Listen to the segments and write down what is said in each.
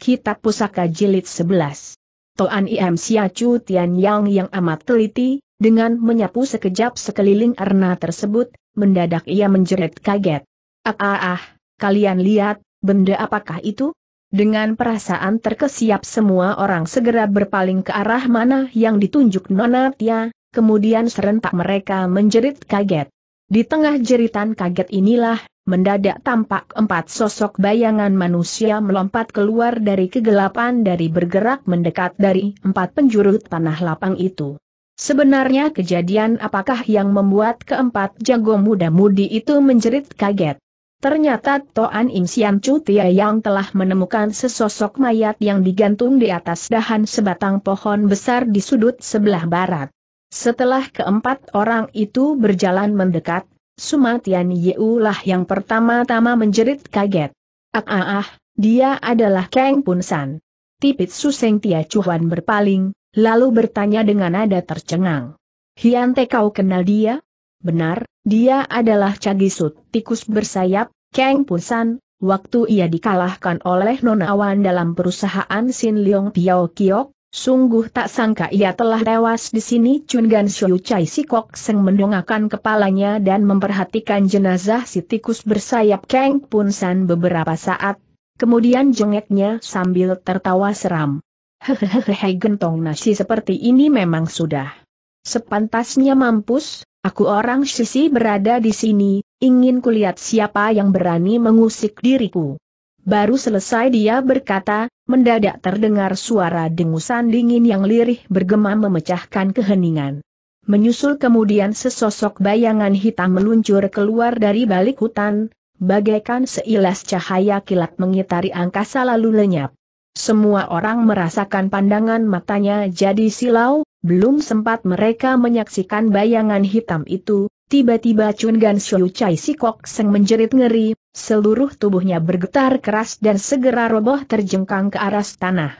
Kitab Pusaka Jilid 11. Toan Im Siacu Tian Yang yang amat teliti, dengan menyapu sekejap sekeliling arna tersebut, mendadak ia menjerit kaget. Ah ah ah, kalian lihat, benda apakah itu? Dengan perasaan terkesiap semua orang segera berpaling ke arah mana yang ditunjuk Nona Tia, kemudian serentak mereka menjerit kaget. Di tengah jeritan kaget inilah, mendadak tampak empat sosok bayangan manusia melompat keluar dari kegelapan dari bergerak mendekat dari empat penjuru tanah lapang itu. Sebenarnya kejadian apakah yang membuat keempat jago muda-mudi itu menjerit kaget? Ternyata Toan Im Siam Chutia yang telah menemukan sesosok mayat yang digantung di atas dahan sebatang pohon besar di sudut sebelah barat. Setelah keempat orang itu berjalan mendekat, Sumatian lah yang pertama-tama menjerit kaget. Ah ah ah, dia adalah Kang San. Tipit Suseng Tia Chuan berpaling, lalu bertanya dengan nada tercengang. Hiante kau kenal dia? Benar, dia adalah Cagisut, tikus bersayap, Kang San. waktu ia dikalahkan oleh Nona Wan dalam perusahaan Sin Leong Piao Kiok, Sungguh tak sangka ia telah tewas di sini Chun Gan Xiu Chai Si Kok Seng mendongakkan kepalanya dan memperhatikan jenazah si tikus bersayap Kang Pun San beberapa saat, kemudian jengeknya sambil tertawa seram. Hehehe gentong nasi seperti ini memang sudah. Sepantasnya mampus, aku orang sisi berada di sini, ingin kulihat siapa yang berani mengusik diriku. Baru selesai dia berkata, mendadak terdengar suara dengusan dingin yang lirih bergema memecahkan keheningan. Menyusul kemudian sesosok bayangan hitam meluncur keluar dari balik hutan, bagaikan seilas cahaya kilat mengitari angkasa lalu lenyap. Semua orang merasakan pandangan matanya jadi silau, belum sempat mereka menyaksikan bayangan hitam itu, tiba-tiba Chun Gan Shou Chai Sikok Seng menjerit ngeri, Seluruh tubuhnya bergetar keras dan segera roboh terjengkang ke arah tanah.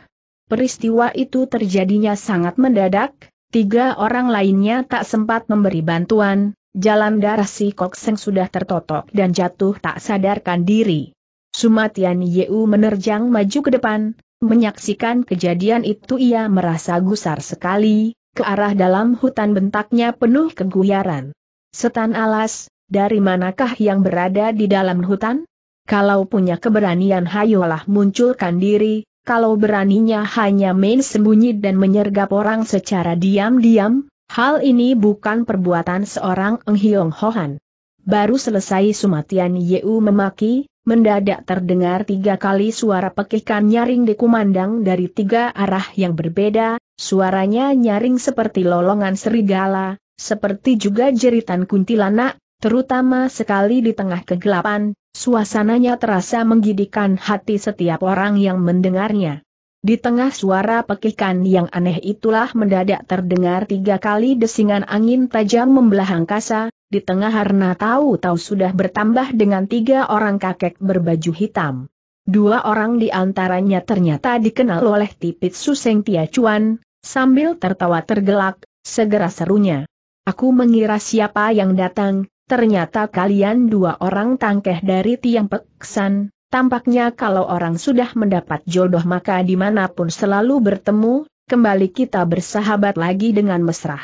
Peristiwa itu terjadinya sangat mendadak, tiga orang lainnya tak sempat memberi bantuan, jalan darah si Kokseng sudah tertotok dan jatuh tak sadarkan diri. Sumatian Yeu menerjang maju ke depan, menyaksikan kejadian itu ia merasa gusar sekali, ke arah dalam hutan bentaknya penuh keguyaran. Setan alas, dari manakah yang berada di dalam hutan? Kalau punya keberanian hayolah munculkan diri, kalau beraninya hanya main sembunyi dan menyergap orang secara diam-diam, hal ini bukan perbuatan seorang enghiong Hohan. Baru selesai Sumatian Yeu memaki, mendadak terdengar tiga kali suara pekikan nyaring dikumandang dari tiga arah yang berbeda, suaranya nyaring seperti lolongan serigala, seperti juga jeritan kuntilanak, terutama sekali di tengah kegelapan, suasananya terasa menggidikan hati setiap orang yang mendengarnya. Di tengah suara pekikan yang aneh itulah mendadak terdengar tiga kali desingan angin tajam membelah angkasa, di tengah harna tahu-tahu sudah bertambah dengan tiga orang kakek berbaju hitam. Dua orang di antaranya ternyata dikenal oleh Tipit Suseng Tia Chuan, sambil tertawa tergelak, segera serunya. Aku mengira siapa yang datang, ternyata kalian dua orang tangkeh dari tiang peksan, tampaknya kalau orang sudah mendapat jodoh maka dimanapun selalu bertemu, kembali kita bersahabat lagi dengan mesra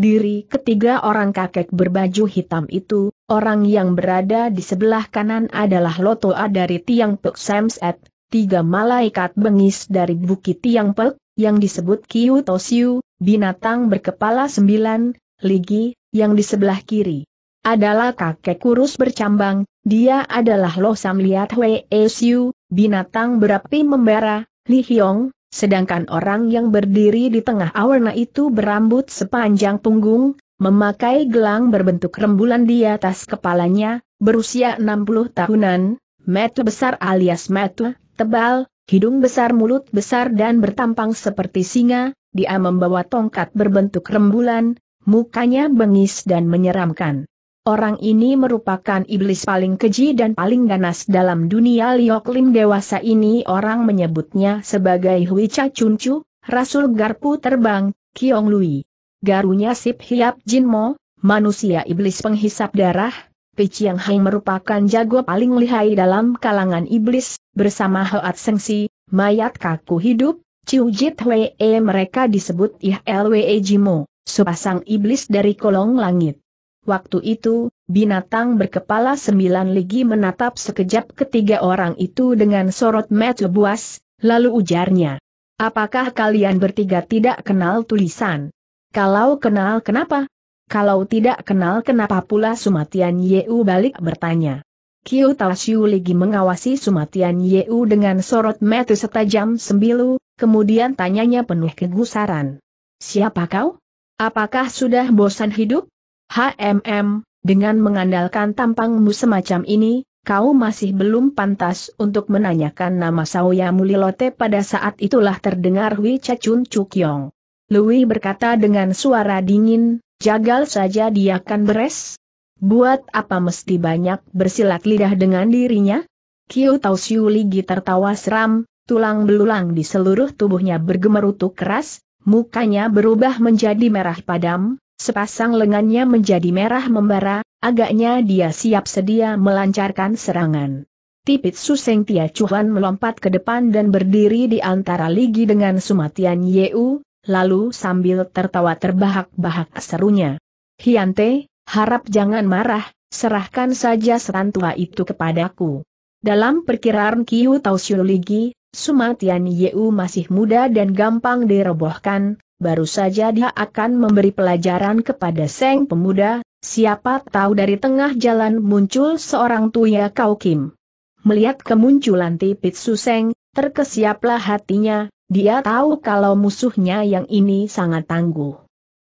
diri ketiga orang kakek berbaju hitam itu, orang yang berada di sebelah kanan adalah Lotoa dari Tiang Pek Samset, tiga malaikat bengis dari Bukit Tiang Pek, yang disebut Kyu Tosiu, binatang berkepala sembilan, Ligi, yang di sebelah kiri adalah kakek kurus bercambang, dia adalah Lo Sam Liat Hwee Siu, binatang berapi membara, Li Hyong, sedangkan orang yang berdiri di tengah awarna itu berambut sepanjang punggung, memakai gelang berbentuk rembulan di atas kepalanya, berusia 60 tahunan, metu besar alias metu, tebal, hidung besar mulut besar dan bertampang seperti singa, dia membawa tongkat berbentuk rembulan, mukanya bengis dan menyeramkan. Orang ini merupakan iblis paling keji dan paling ganas dalam dunia Liok dewasa ini orang menyebutnya sebagai Hui Cha Chun Chu, Rasul Garpu Terbang, Kiong Lui. Garunya Sip Hiap Jin Mo, manusia iblis penghisap darah, Chiang Hai merupakan jago paling lihai dalam kalangan iblis, bersama Hoat Si, mayat kaku hidup, Chiu Jit Hwee mereka disebut Ih Lwe Jimo, sepasang iblis dari kolong langit. Waktu itu, binatang berkepala sembilan ligi menatap sekejap ketiga orang itu dengan sorot mata buas, lalu ujarnya. Apakah kalian bertiga tidak kenal tulisan? Kalau kenal kenapa? Kalau tidak kenal kenapa pula Sumatian Yeu balik bertanya. Kiu Tasyu Ligi mengawasi Sumatian Yeu dengan sorot mata setajam sembilu, kemudian tanyanya penuh kegusaran. Siapa kau? Apakah sudah bosan hidup? HMM, dengan mengandalkan tampangmu semacam ini, kau masih belum pantas untuk menanyakan nama Sauya Mulilote pada saat itulah terdengar Hui Chachun Yong. Lui berkata dengan suara dingin, jagal saja dia akan beres. Buat apa mesti banyak bersilat lidah dengan dirinya? Kiu Tau Siu Ligi tertawa seram, tulang belulang di seluruh tubuhnya bergemerutu keras, mukanya berubah menjadi merah padam, Sepasang lengannya menjadi merah membara, agaknya dia siap sedia melancarkan serangan. Tipit Suseng Tia Chuan melompat ke depan dan berdiri di antara ligi dengan Sumatian Yeu, lalu sambil tertawa terbahak-bahak serunya. Hiante, harap jangan marah, serahkan saja seran tua itu kepadaku. Dalam perkiraan Kiu Tau Ligi, Sumatian Yeu masih muda dan gampang dirobohkan, baru saja dia akan memberi pelajaran kepada Seng pemuda, siapa tahu dari tengah jalan muncul seorang Tuya Kau Kim. Melihat kemunculan Tipit Suseng, terkesiaplah hatinya, dia tahu kalau musuhnya yang ini sangat tangguh.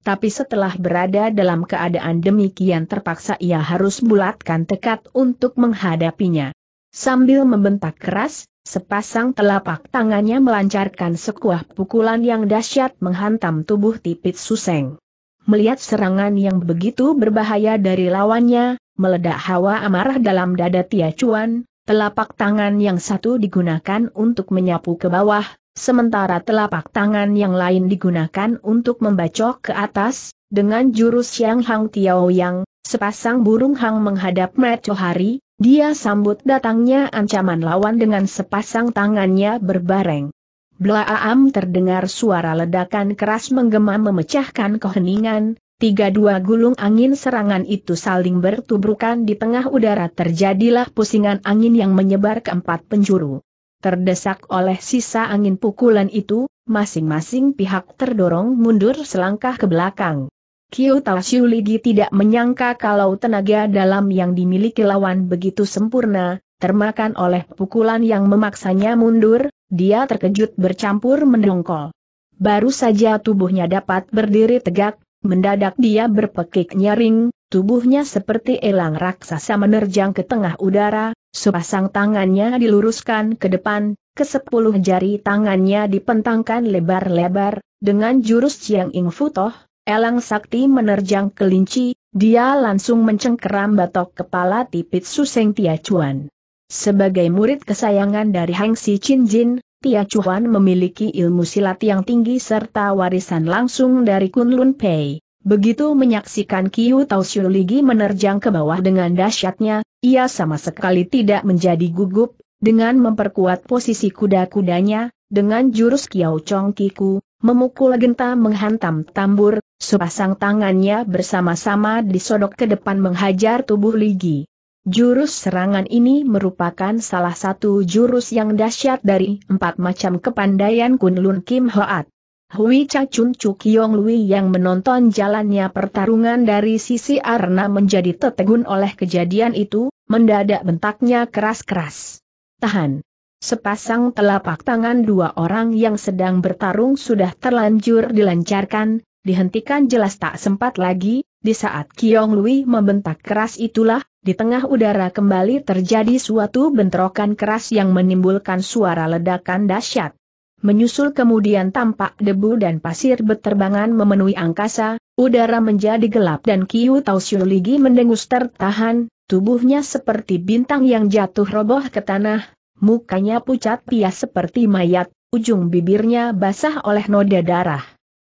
Tapi setelah berada dalam keadaan demikian terpaksa ia harus bulatkan tekad untuk menghadapinya. Sambil membentak keras, Sepasang telapak tangannya melancarkan sekuah pukulan yang dahsyat menghantam tubuh tipit Suseng. Melihat serangan yang begitu berbahaya dari lawannya, meledak hawa amarah dalam dada Tia Chuan, telapak tangan yang satu digunakan untuk menyapu ke bawah, sementara telapak tangan yang lain digunakan untuk membacok ke atas, dengan jurus Yang Hang Tiao Yang, sepasang burung hang menghadap Hari, dia sambut datangnya ancaman lawan dengan sepasang tangannya berbareng. Blaam terdengar suara ledakan keras menggema memecahkan keheningan, tiga dua gulung angin serangan itu saling bertubrukan di tengah udara terjadilah pusingan angin yang menyebar ke empat penjuru. Terdesak oleh sisa angin pukulan itu, masing-masing pihak terdorong mundur selangkah ke belakang. Kyo Tashu Ligi tidak menyangka kalau tenaga dalam yang dimiliki lawan begitu sempurna, termakan oleh pukulan yang memaksanya mundur, dia terkejut bercampur mendongkol. Baru saja tubuhnya dapat berdiri tegak, mendadak dia berpekik nyaring, tubuhnya seperti elang raksasa menerjang ke tengah udara, sepasang tangannya diluruskan ke depan, ke sepuluh jari tangannya dipentangkan lebar-lebar, dengan jurus Chiang Ing Futoh, Elang Sakti menerjang kelinci, dia langsung mencengkeram batok kepala tipit Suseng Tia Chuan. Sebagai murid kesayangan dari Hang Si Chin Jin, Tia Chuan memiliki ilmu silat yang tinggi serta warisan langsung dari Kun Lun Pei. Begitu menyaksikan Kiu Tao Ligi menerjang ke bawah dengan dahsyatnya, ia sama sekali tidak menjadi gugup, dengan memperkuat posisi kuda-kudanya, dengan jurus Kiao Chong Kiku, memukul genta menghantam tambur, sepasang tangannya bersama-sama disodok ke depan menghajar tubuh Ligi. Jurus serangan ini merupakan salah satu jurus yang dahsyat dari empat macam kepandaian Kunlun Kim Hoat. Hui Cha Chun Chuk Yong Lui yang menonton jalannya pertarungan dari sisi Arna menjadi tertegun oleh kejadian itu, mendadak bentaknya keras-keras. Tahan. Sepasang telapak tangan dua orang yang sedang bertarung sudah terlanjur dilancarkan, dihentikan jelas tak sempat lagi, di saat Kiong Lui membentak keras itulah, di tengah udara kembali terjadi suatu bentrokan keras yang menimbulkan suara ledakan dahsyat. Menyusul kemudian tampak debu dan pasir berterbangan memenuhi angkasa, udara menjadi gelap dan Kiu Tau Ligi mendengus tertahan, tubuhnya seperti bintang yang jatuh roboh ke tanah, mukanya pucat pias seperti mayat, ujung bibirnya basah oleh noda darah.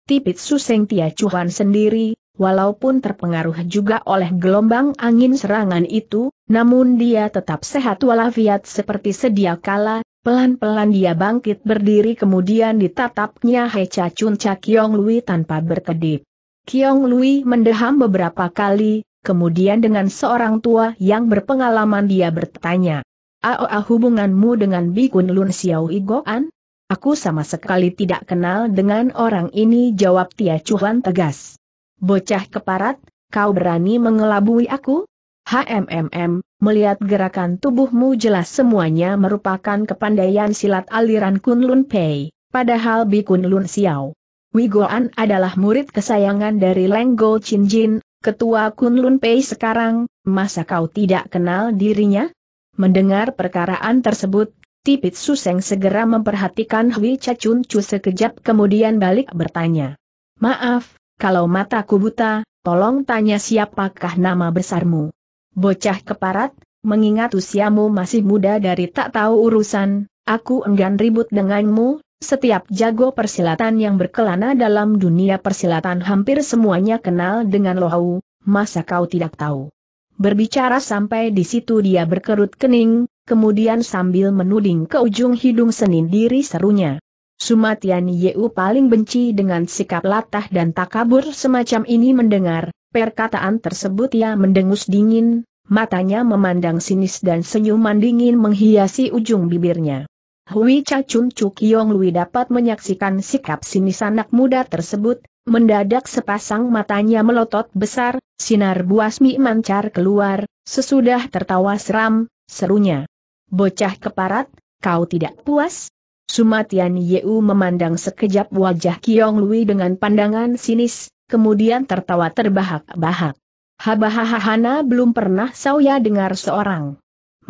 Tipit Suseng Tia Cuhan sendiri, walaupun terpengaruh juga oleh gelombang angin serangan itu, namun dia tetap sehat walafiat seperti sedia kala, pelan-pelan dia bangkit berdiri kemudian ditatapnya Hecha Chun Cha Kiong Lui tanpa berkedip. Kiong Lui mendeham beberapa kali, kemudian dengan seorang tua yang berpengalaman dia bertanya. Aoa ah, hubunganmu dengan Bikun Lun Xiao Igoan? Aku sama sekali tidak kenal dengan orang ini jawab Tia Chuan tegas. Bocah keparat, kau berani mengelabui aku? HMMM, melihat gerakan tubuhmu jelas semuanya merupakan kepandaian silat aliran Kunlun Pei, padahal Bikun Lun Xiao. Wigoan adalah murid kesayangan dari Lenggo Jin, ketua Kunlun Pei sekarang, masa kau tidak kenal dirinya? Mendengar perkaraan tersebut, Tipit Suseng segera memperhatikan Hui Cacun Cu sekejap kemudian balik bertanya. Maaf, kalau mataku buta, tolong tanya siapakah nama besarmu. Bocah keparat, mengingat usiamu masih muda dari tak tahu urusan, aku enggan ribut denganmu, setiap jago persilatan yang berkelana dalam dunia persilatan hampir semuanya kenal dengan Lohau, masa kau tidak tahu? Berbicara sampai di situ dia berkerut kening, kemudian sambil menuding ke ujung hidung Senin diri serunya. Sumatian Yeu paling benci dengan sikap latah dan takabur semacam ini mendengar, perkataan tersebut ia mendengus dingin, matanya memandang sinis dan senyuman dingin menghiasi ujung bibirnya. Hui Cha Chun Chuk Yong Lui dapat menyaksikan sikap sinis anak muda tersebut, mendadak sepasang matanya melotot besar, sinar buasmi mancar keluar, sesudah tertawa seram, serunya. Bocah keparat, kau tidak puas? Sumatian Yeu memandang sekejap wajah Kiong Lui dengan pandangan sinis, kemudian tertawa terbahak-bahak. Habahahahana belum pernah saya dengar seorang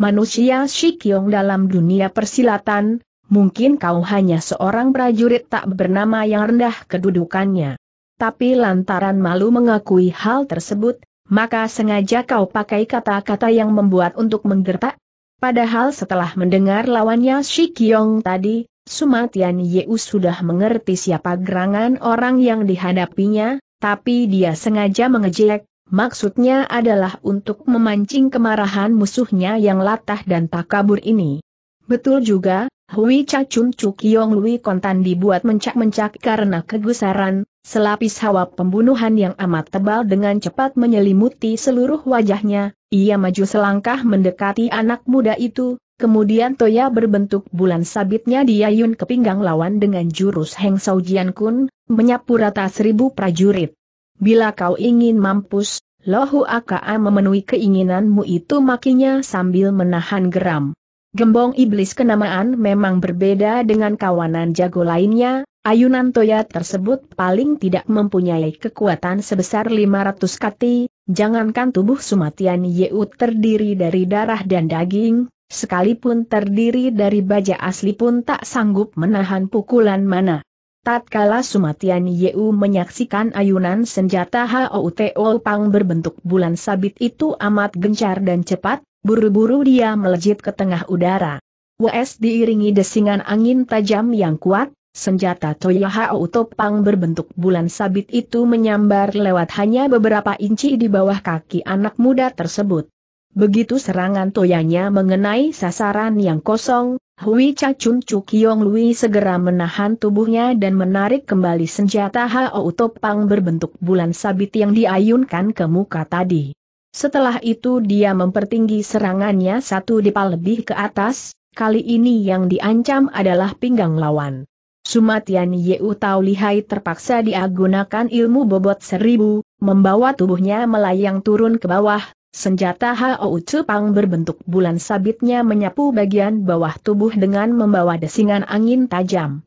manusia Shikyong dalam dunia persilatan, mungkin kau hanya seorang prajurit tak bernama yang rendah kedudukannya. Tapi lantaran malu mengakui hal tersebut, maka sengaja kau pakai kata-kata yang membuat untuk menggertak. Padahal setelah mendengar lawannya Shikyong tadi, Sumatian Yeu sudah mengerti siapa gerangan orang yang dihadapinya, tapi dia sengaja mengejek, Maksudnya adalah untuk memancing kemarahan musuhnya yang latah dan takabur ini. Betul juga, Hui Cacun Yong Lui Kontan dibuat mencak-mencak karena kegusaran, selapis hawa pembunuhan yang amat tebal dengan cepat menyelimuti seluruh wajahnya, ia maju selangkah mendekati anak muda itu, Kemudian Toya berbentuk bulan sabitnya diayun ke pinggang lawan dengan jurus Heng Sao Jian Kun, menyapu rata seribu prajurit. Bila kau ingin mampus, Lohu Aka memenuhi keinginanmu itu makinya sambil menahan geram. Gembong iblis kenamaan memang berbeda dengan kawanan jago lainnya, ayunan toya tersebut paling tidak mempunyai kekuatan sebesar 500 kati, jangankan tubuh Sumatian yeu terdiri dari darah dan daging, sekalipun terdiri dari baja asli pun tak sanggup menahan pukulan mana. Tatkala Sumatian Yeu menyaksikan ayunan senjata HOUTO Pang berbentuk bulan sabit itu amat gencar dan cepat, buru-buru dia melejit ke tengah udara. WS diiringi desingan angin tajam yang kuat, senjata Toya HOUTO Pang berbentuk bulan sabit itu menyambar lewat hanya beberapa inci di bawah kaki anak muda tersebut. Begitu serangan toyanya mengenai sasaran yang kosong, Hui Cha Chun Chu Kiong Lui segera menahan tubuhnya dan menarik kembali senjata Hao Topang berbentuk bulan sabit yang diayunkan ke muka tadi. Setelah itu dia mempertinggi serangannya satu depa lebih ke atas, kali ini yang diancam adalah pinggang lawan. Sumatian Yeu Tau Lihai terpaksa diagunakan ilmu bobot seribu, membawa tubuhnya melayang turun ke bawah, Senjata Hao Cupang berbentuk bulan sabitnya menyapu bagian bawah tubuh dengan membawa desingan angin tajam.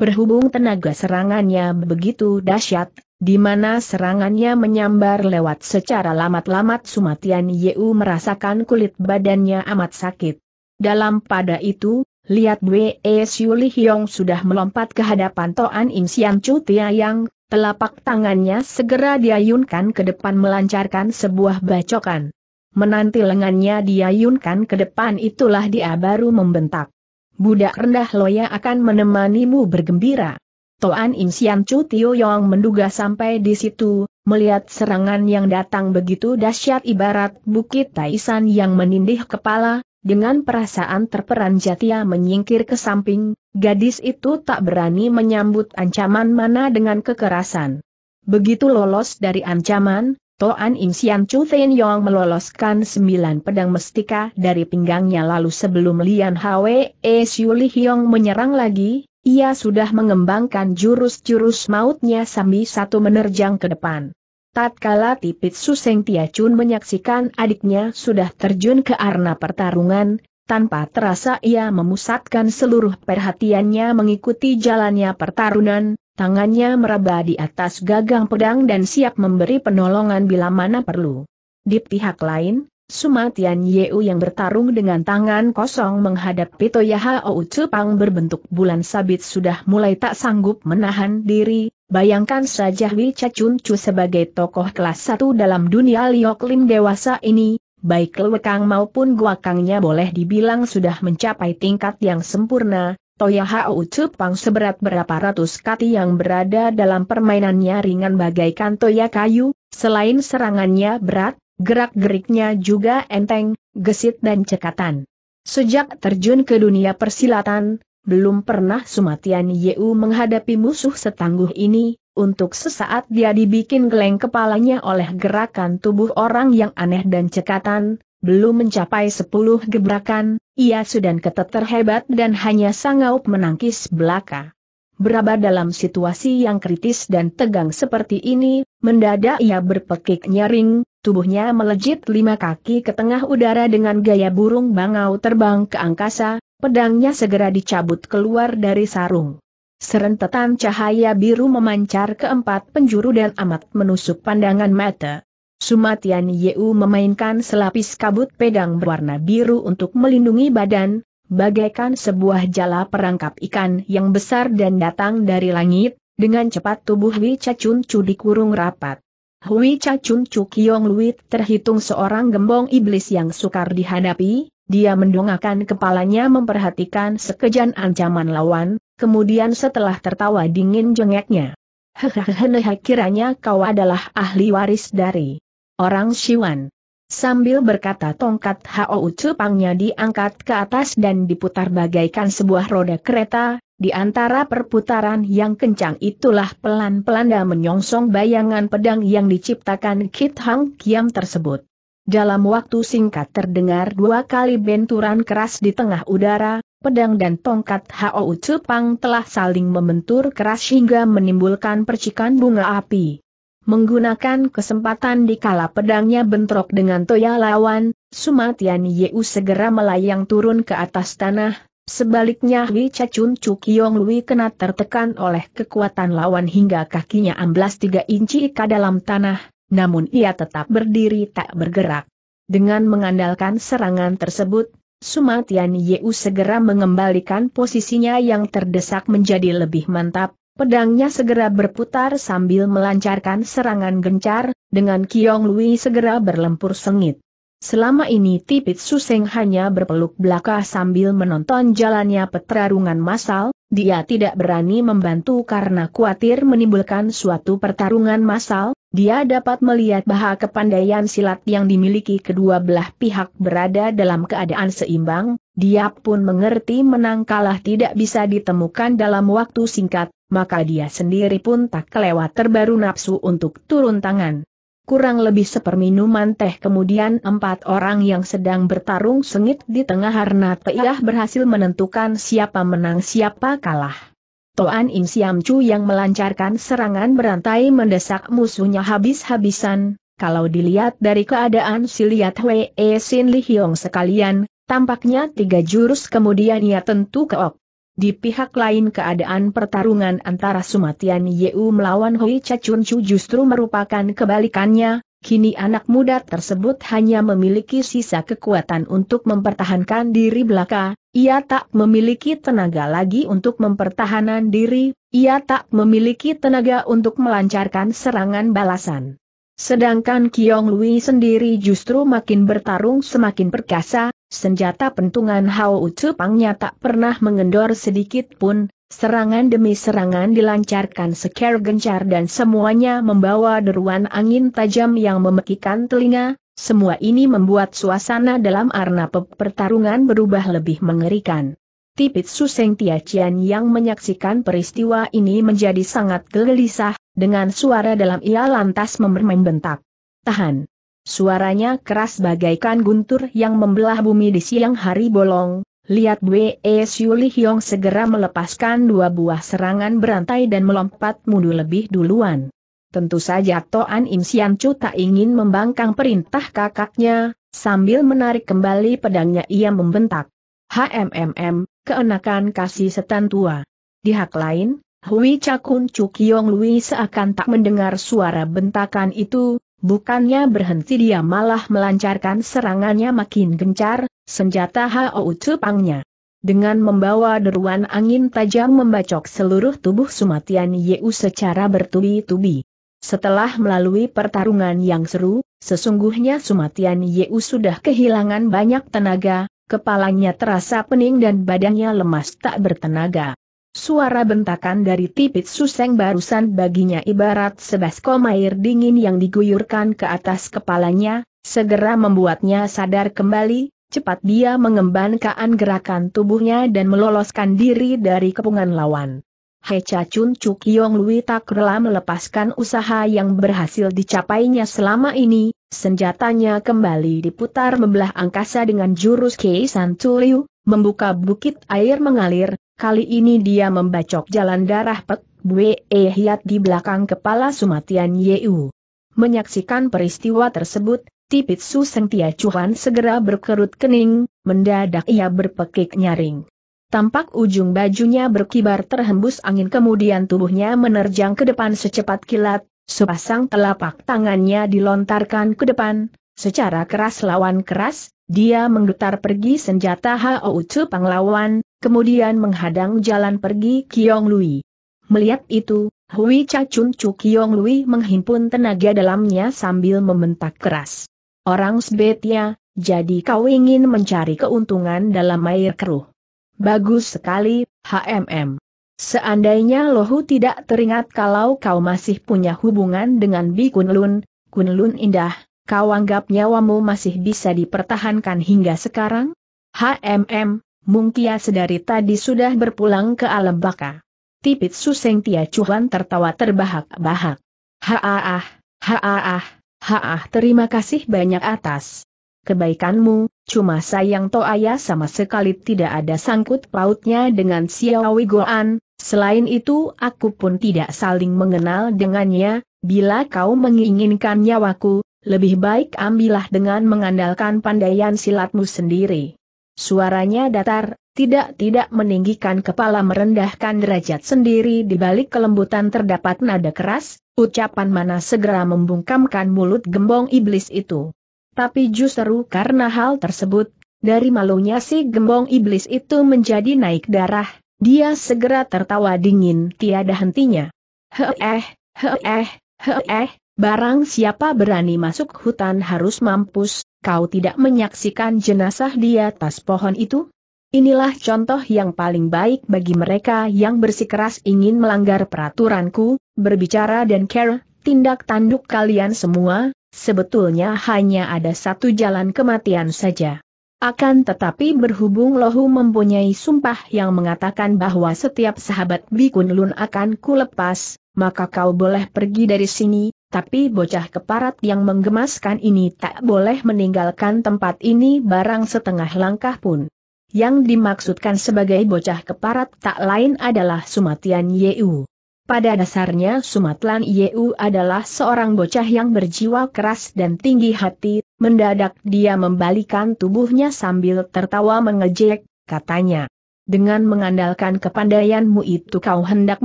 Berhubung tenaga serangannya begitu dahsyat, di mana serangannya menyambar lewat secara lamat-lamat Sumatian Yeu merasakan kulit badannya amat sakit. Dalam pada itu, lihat Wei Siu Li Hiong sudah melompat ke hadapan Toan Im Sian Chu Tia Yang, Telapak tangannya segera diayunkan ke depan melancarkan sebuah bacokan. Menanti lengannya diayunkan ke depan itulah dia baru membentak. Budak rendah loya akan menemanimu bergembira. Toan Im Sian Chu Tio Yong menduga sampai di situ, melihat serangan yang datang begitu dahsyat ibarat bukit Taisan yang menindih kepala, dengan perasaan terperanjat ia menyingkir ke samping, Gadis itu tak berani menyambut ancaman mana dengan kekerasan. Begitu lolos dari ancaman, Toan Im Sian Chu Tien Yong meloloskan sembilan pedang mestika dari pinggangnya lalu sebelum Lian Hwe E Li Hiong menyerang lagi, ia sudah mengembangkan jurus-jurus mautnya sambil satu menerjang ke depan. Tatkala Tipit Suseng Tia Chun menyaksikan adiknya sudah terjun ke arena pertarungan, tanpa terasa ia memusatkan seluruh perhatiannya mengikuti jalannya pertarungan, tangannya meraba di atas gagang pedang dan siap memberi penolongan bila mana perlu. Di pihak lain, Sumatian Yeu yang bertarung dengan tangan kosong menghadapi Toyaha Oucupang berbentuk bulan sabit sudah mulai tak sanggup menahan diri, bayangkan saja Wicacuncu sebagai tokoh kelas satu dalam dunia Liok Lim dewasa ini, baik lewekang maupun guakangnya boleh dibilang sudah mencapai tingkat yang sempurna, Toya Hau Cupang seberat berapa ratus kati yang berada dalam permainannya ringan bagaikan toya kayu, selain serangannya berat, gerak-geriknya juga enteng, gesit dan cekatan. Sejak terjun ke dunia persilatan, belum pernah Sumatian Yeu menghadapi musuh setangguh ini, untuk sesaat dia dibikin geleng kepalanya oleh gerakan tubuh orang yang aneh dan cekatan, belum mencapai sepuluh gebrakan, ia sudah keteter hebat dan hanya sanggup menangkis belaka. Beraba dalam situasi yang kritis dan tegang seperti ini, mendadak ia berpekik nyaring, tubuhnya melejit lima kaki ke tengah udara dengan gaya burung bangau terbang ke angkasa, pedangnya segera dicabut keluar dari sarung. Serentetan cahaya biru memancar ke empat penjuru dan amat menusuk pandangan mata. Sumatian Yeu memainkan selapis kabut pedang berwarna biru untuk melindungi badan, bagaikan sebuah jala perangkap ikan yang besar dan datang dari langit, dengan cepat tubuh Wi Chacun Chu dikurung rapat. Hui Chacun Chu Kiong Luit terhitung seorang gembong iblis yang sukar dihadapi, dia mendongakkan kepalanya memperhatikan sekejan ancaman lawan, kemudian setelah tertawa dingin jengeknya. Hehehe kiranya kau adalah ahli waris dari orang Siwan. Sambil berkata tongkat Ucu Cupangnya diangkat ke atas dan diputar bagaikan sebuah roda kereta, di antara perputaran yang kencang itulah pelan-pelan menyongsong bayangan pedang yang diciptakan Kit Hang Kiam tersebut. Dalam waktu singkat terdengar dua kali benturan keras di tengah udara, pedang dan tongkat Hou Cupang telah saling membentur keras hingga menimbulkan percikan bunga api. Menggunakan kesempatan di kala pedangnya bentrok dengan toya lawan, Sumatian Yeu segera melayang turun ke atas tanah, sebaliknya Hui Chacun Cukyong Lui kena tertekan oleh kekuatan lawan hingga kakinya amblas tiga inci ke dalam tanah, namun ia tetap berdiri tak bergerak. Dengan mengandalkan serangan tersebut, Sumatian Yeu segera mengembalikan posisinya yang terdesak menjadi lebih mantap, pedangnya segera berputar sambil melancarkan serangan gencar, dengan Kiong Lui segera berlempur sengit. Selama ini Tipit Suseng hanya berpeluk belaka sambil menonton jalannya petarungan massal, dia tidak berani membantu karena khawatir menimbulkan suatu pertarungan massal, dia dapat melihat bahwa kepandaian silat yang dimiliki kedua belah pihak berada dalam keadaan seimbang, dia pun mengerti menang kalah tidak bisa ditemukan dalam waktu singkat, maka dia sendiri pun tak kelewat terbaru nafsu untuk turun tangan. Kurang lebih seperminuman teh kemudian empat orang yang sedang bertarung sengit di tengah Harnat ia berhasil menentukan siapa menang siapa kalah. Toan Im Siam Chu yang melancarkan serangan berantai mendesak musuhnya habis-habisan, kalau dilihat dari keadaan si lihat Wei e Sin Li Hiong sekalian, tampaknya tiga jurus kemudian ia tentu keok. Di pihak lain keadaan pertarungan antara Sumatian Yeu melawan Hui Cacun Chu justru merupakan kebalikannya, Kini anak muda tersebut hanya memiliki sisa kekuatan untuk mempertahankan diri belaka, ia tak memiliki tenaga lagi untuk mempertahanan diri, ia tak memiliki tenaga untuk melancarkan serangan balasan. Sedangkan Kiong Lui sendiri justru makin bertarung semakin perkasa, senjata pentungan Hao Ucu Pangnya tak pernah mengendor sedikit pun, Serangan demi serangan dilancarkan secara gencar dan semuanya membawa deruan angin tajam yang memekikan telinga, semua ini membuat suasana dalam arena pertarungan berubah lebih mengerikan. Tipit Suseng Tiacian yang menyaksikan peristiwa ini menjadi sangat gelisah, dengan suara dalam ia lantas memermain bentak. Tahan. Suaranya keras bagaikan guntur yang membelah bumi di siang hari bolong, Lihat Wei Siu Li Hyong segera melepaskan dua buah serangan berantai dan melompat mundur lebih duluan. Tentu saja Toan Im Sian Chu tak ingin membangkang perintah kakaknya, sambil menarik kembali pedangnya ia membentak. HMMM, keenakan kasih setan tua. Di hak lain, Hui Cakun Chu Kiong Lui seakan tak mendengar suara bentakan itu, bukannya berhenti dia malah melancarkan serangannya makin gencar, senjata Hao Cupangnya. Dengan membawa deruan angin tajam membacok seluruh tubuh Sumatian Yeu secara bertubi-tubi. Setelah melalui pertarungan yang seru, sesungguhnya Sumatian Yeu sudah kehilangan banyak tenaga, kepalanya terasa pening dan badannya lemas tak bertenaga. Suara bentakan dari tipit suseng barusan baginya ibarat sebaskom air dingin yang diguyurkan ke atas kepalanya, segera membuatnya sadar kembali, Cepat dia mengembangkan gerakan tubuhnya dan meloloskan diri dari kepungan lawan. Cha Chun Chuk Yong Lui tak rela melepaskan usaha yang berhasil dicapainya selama ini, senjatanya kembali diputar membelah angkasa dengan jurus Kei San Liu, membuka bukit air mengalir, kali ini dia membacok jalan darah Pek Bue e Hiat di belakang kepala Sumatian Yeu. Menyaksikan peristiwa tersebut, Pitsu Sentia Tia Chuan segera berkerut kening, mendadak ia berpekik nyaring. Tampak ujung bajunya berkibar terhembus angin kemudian tubuhnya menerjang ke depan secepat kilat, sepasang telapak tangannya dilontarkan ke depan, secara keras lawan keras, dia menggetar pergi senjata Hao Tzu Panglawan, kemudian menghadang jalan pergi Kiong Lui. Melihat itu, Hui Cacun Chun Chu Kiong Lui menghimpun tenaga dalamnya sambil membentak keras. Orang sebetia, jadi kau ingin mencari keuntungan dalam air keruh. Bagus sekali, HMM. Seandainya Lohu tidak teringat kalau kau masih punya hubungan dengan Bi Kunlun, Kunlun indah, kau anggap nyawamu masih bisa dipertahankan hingga sekarang? HMM, Mungkia sedari tadi sudah berpulang ke alam baka. Tipit Suseng Tia Cuhan tertawa terbahak-bahak. Haaah, haaah, Haah terima kasih banyak atas kebaikanmu, cuma sayang to ayah sama sekali tidak ada sangkut pautnya dengan Xiaowi Goan, selain itu aku pun tidak saling mengenal dengannya, bila kau menginginkan nyawaku, lebih baik ambillah dengan mengandalkan pandaian silatmu sendiri. Suaranya datar, tidak-tidak meninggikan kepala merendahkan derajat sendiri di balik kelembutan terdapat nada keras, ucapan mana segera membungkamkan mulut gembong iblis itu. Tapi justru karena hal tersebut, dari malunya si gembong iblis itu menjadi naik darah, dia segera tertawa dingin tiada hentinya. Heeh, heeh, heeh, barang siapa berani masuk hutan harus mampus, kau tidak menyaksikan jenazah di atas pohon itu? Inilah contoh yang paling baik bagi mereka yang bersikeras ingin melanggar peraturanku, berbicara dan care, tindak tanduk kalian semua, sebetulnya hanya ada satu jalan kematian saja. Akan tetapi berhubung Lohu mempunyai sumpah yang mengatakan bahwa setiap sahabat bikun lun akan kulepas, maka kau boleh pergi dari sini, tapi bocah keparat yang menggemaskan ini tak boleh meninggalkan tempat ini barang setengah langkah pun. Yang dimaksudkan sebagai bocah keparat tak lain adalah Sumatian Yeu. Pada dasarnya Sumatlan Yeu adalah seorang bocah yang berjiwa keras dan tinggi hati, mendadak dia membalikan tubuhnya sambil tertawa mengejek, katanya. Dengan mengandalkan kepandaianmu itu kau hendak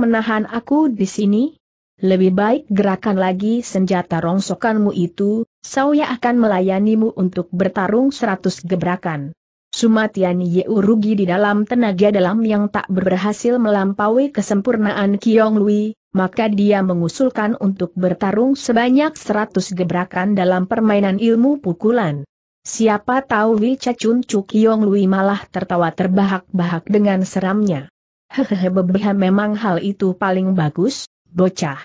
menahan aku di sini? Lebih baik gerakan lagi senjata rongsokanmu itu, saya akan melayanimu untuk bertarung seratus gebrakan. Sumatian Yeu rugi di dalam tenaga dalam yang tak berhasil melampaui kesempurnaan Kiong Lui, maka dia mengusulkan untuk bertarung sebanyak seratus gebrakan dalam permainan ilmu pukulan. Siapa tahu Li Cacun Kiong Lui malah tertawa terbahak-bahak dengan seramnya. Hehehe bebeha memang hal itu paling bagus, Bocah.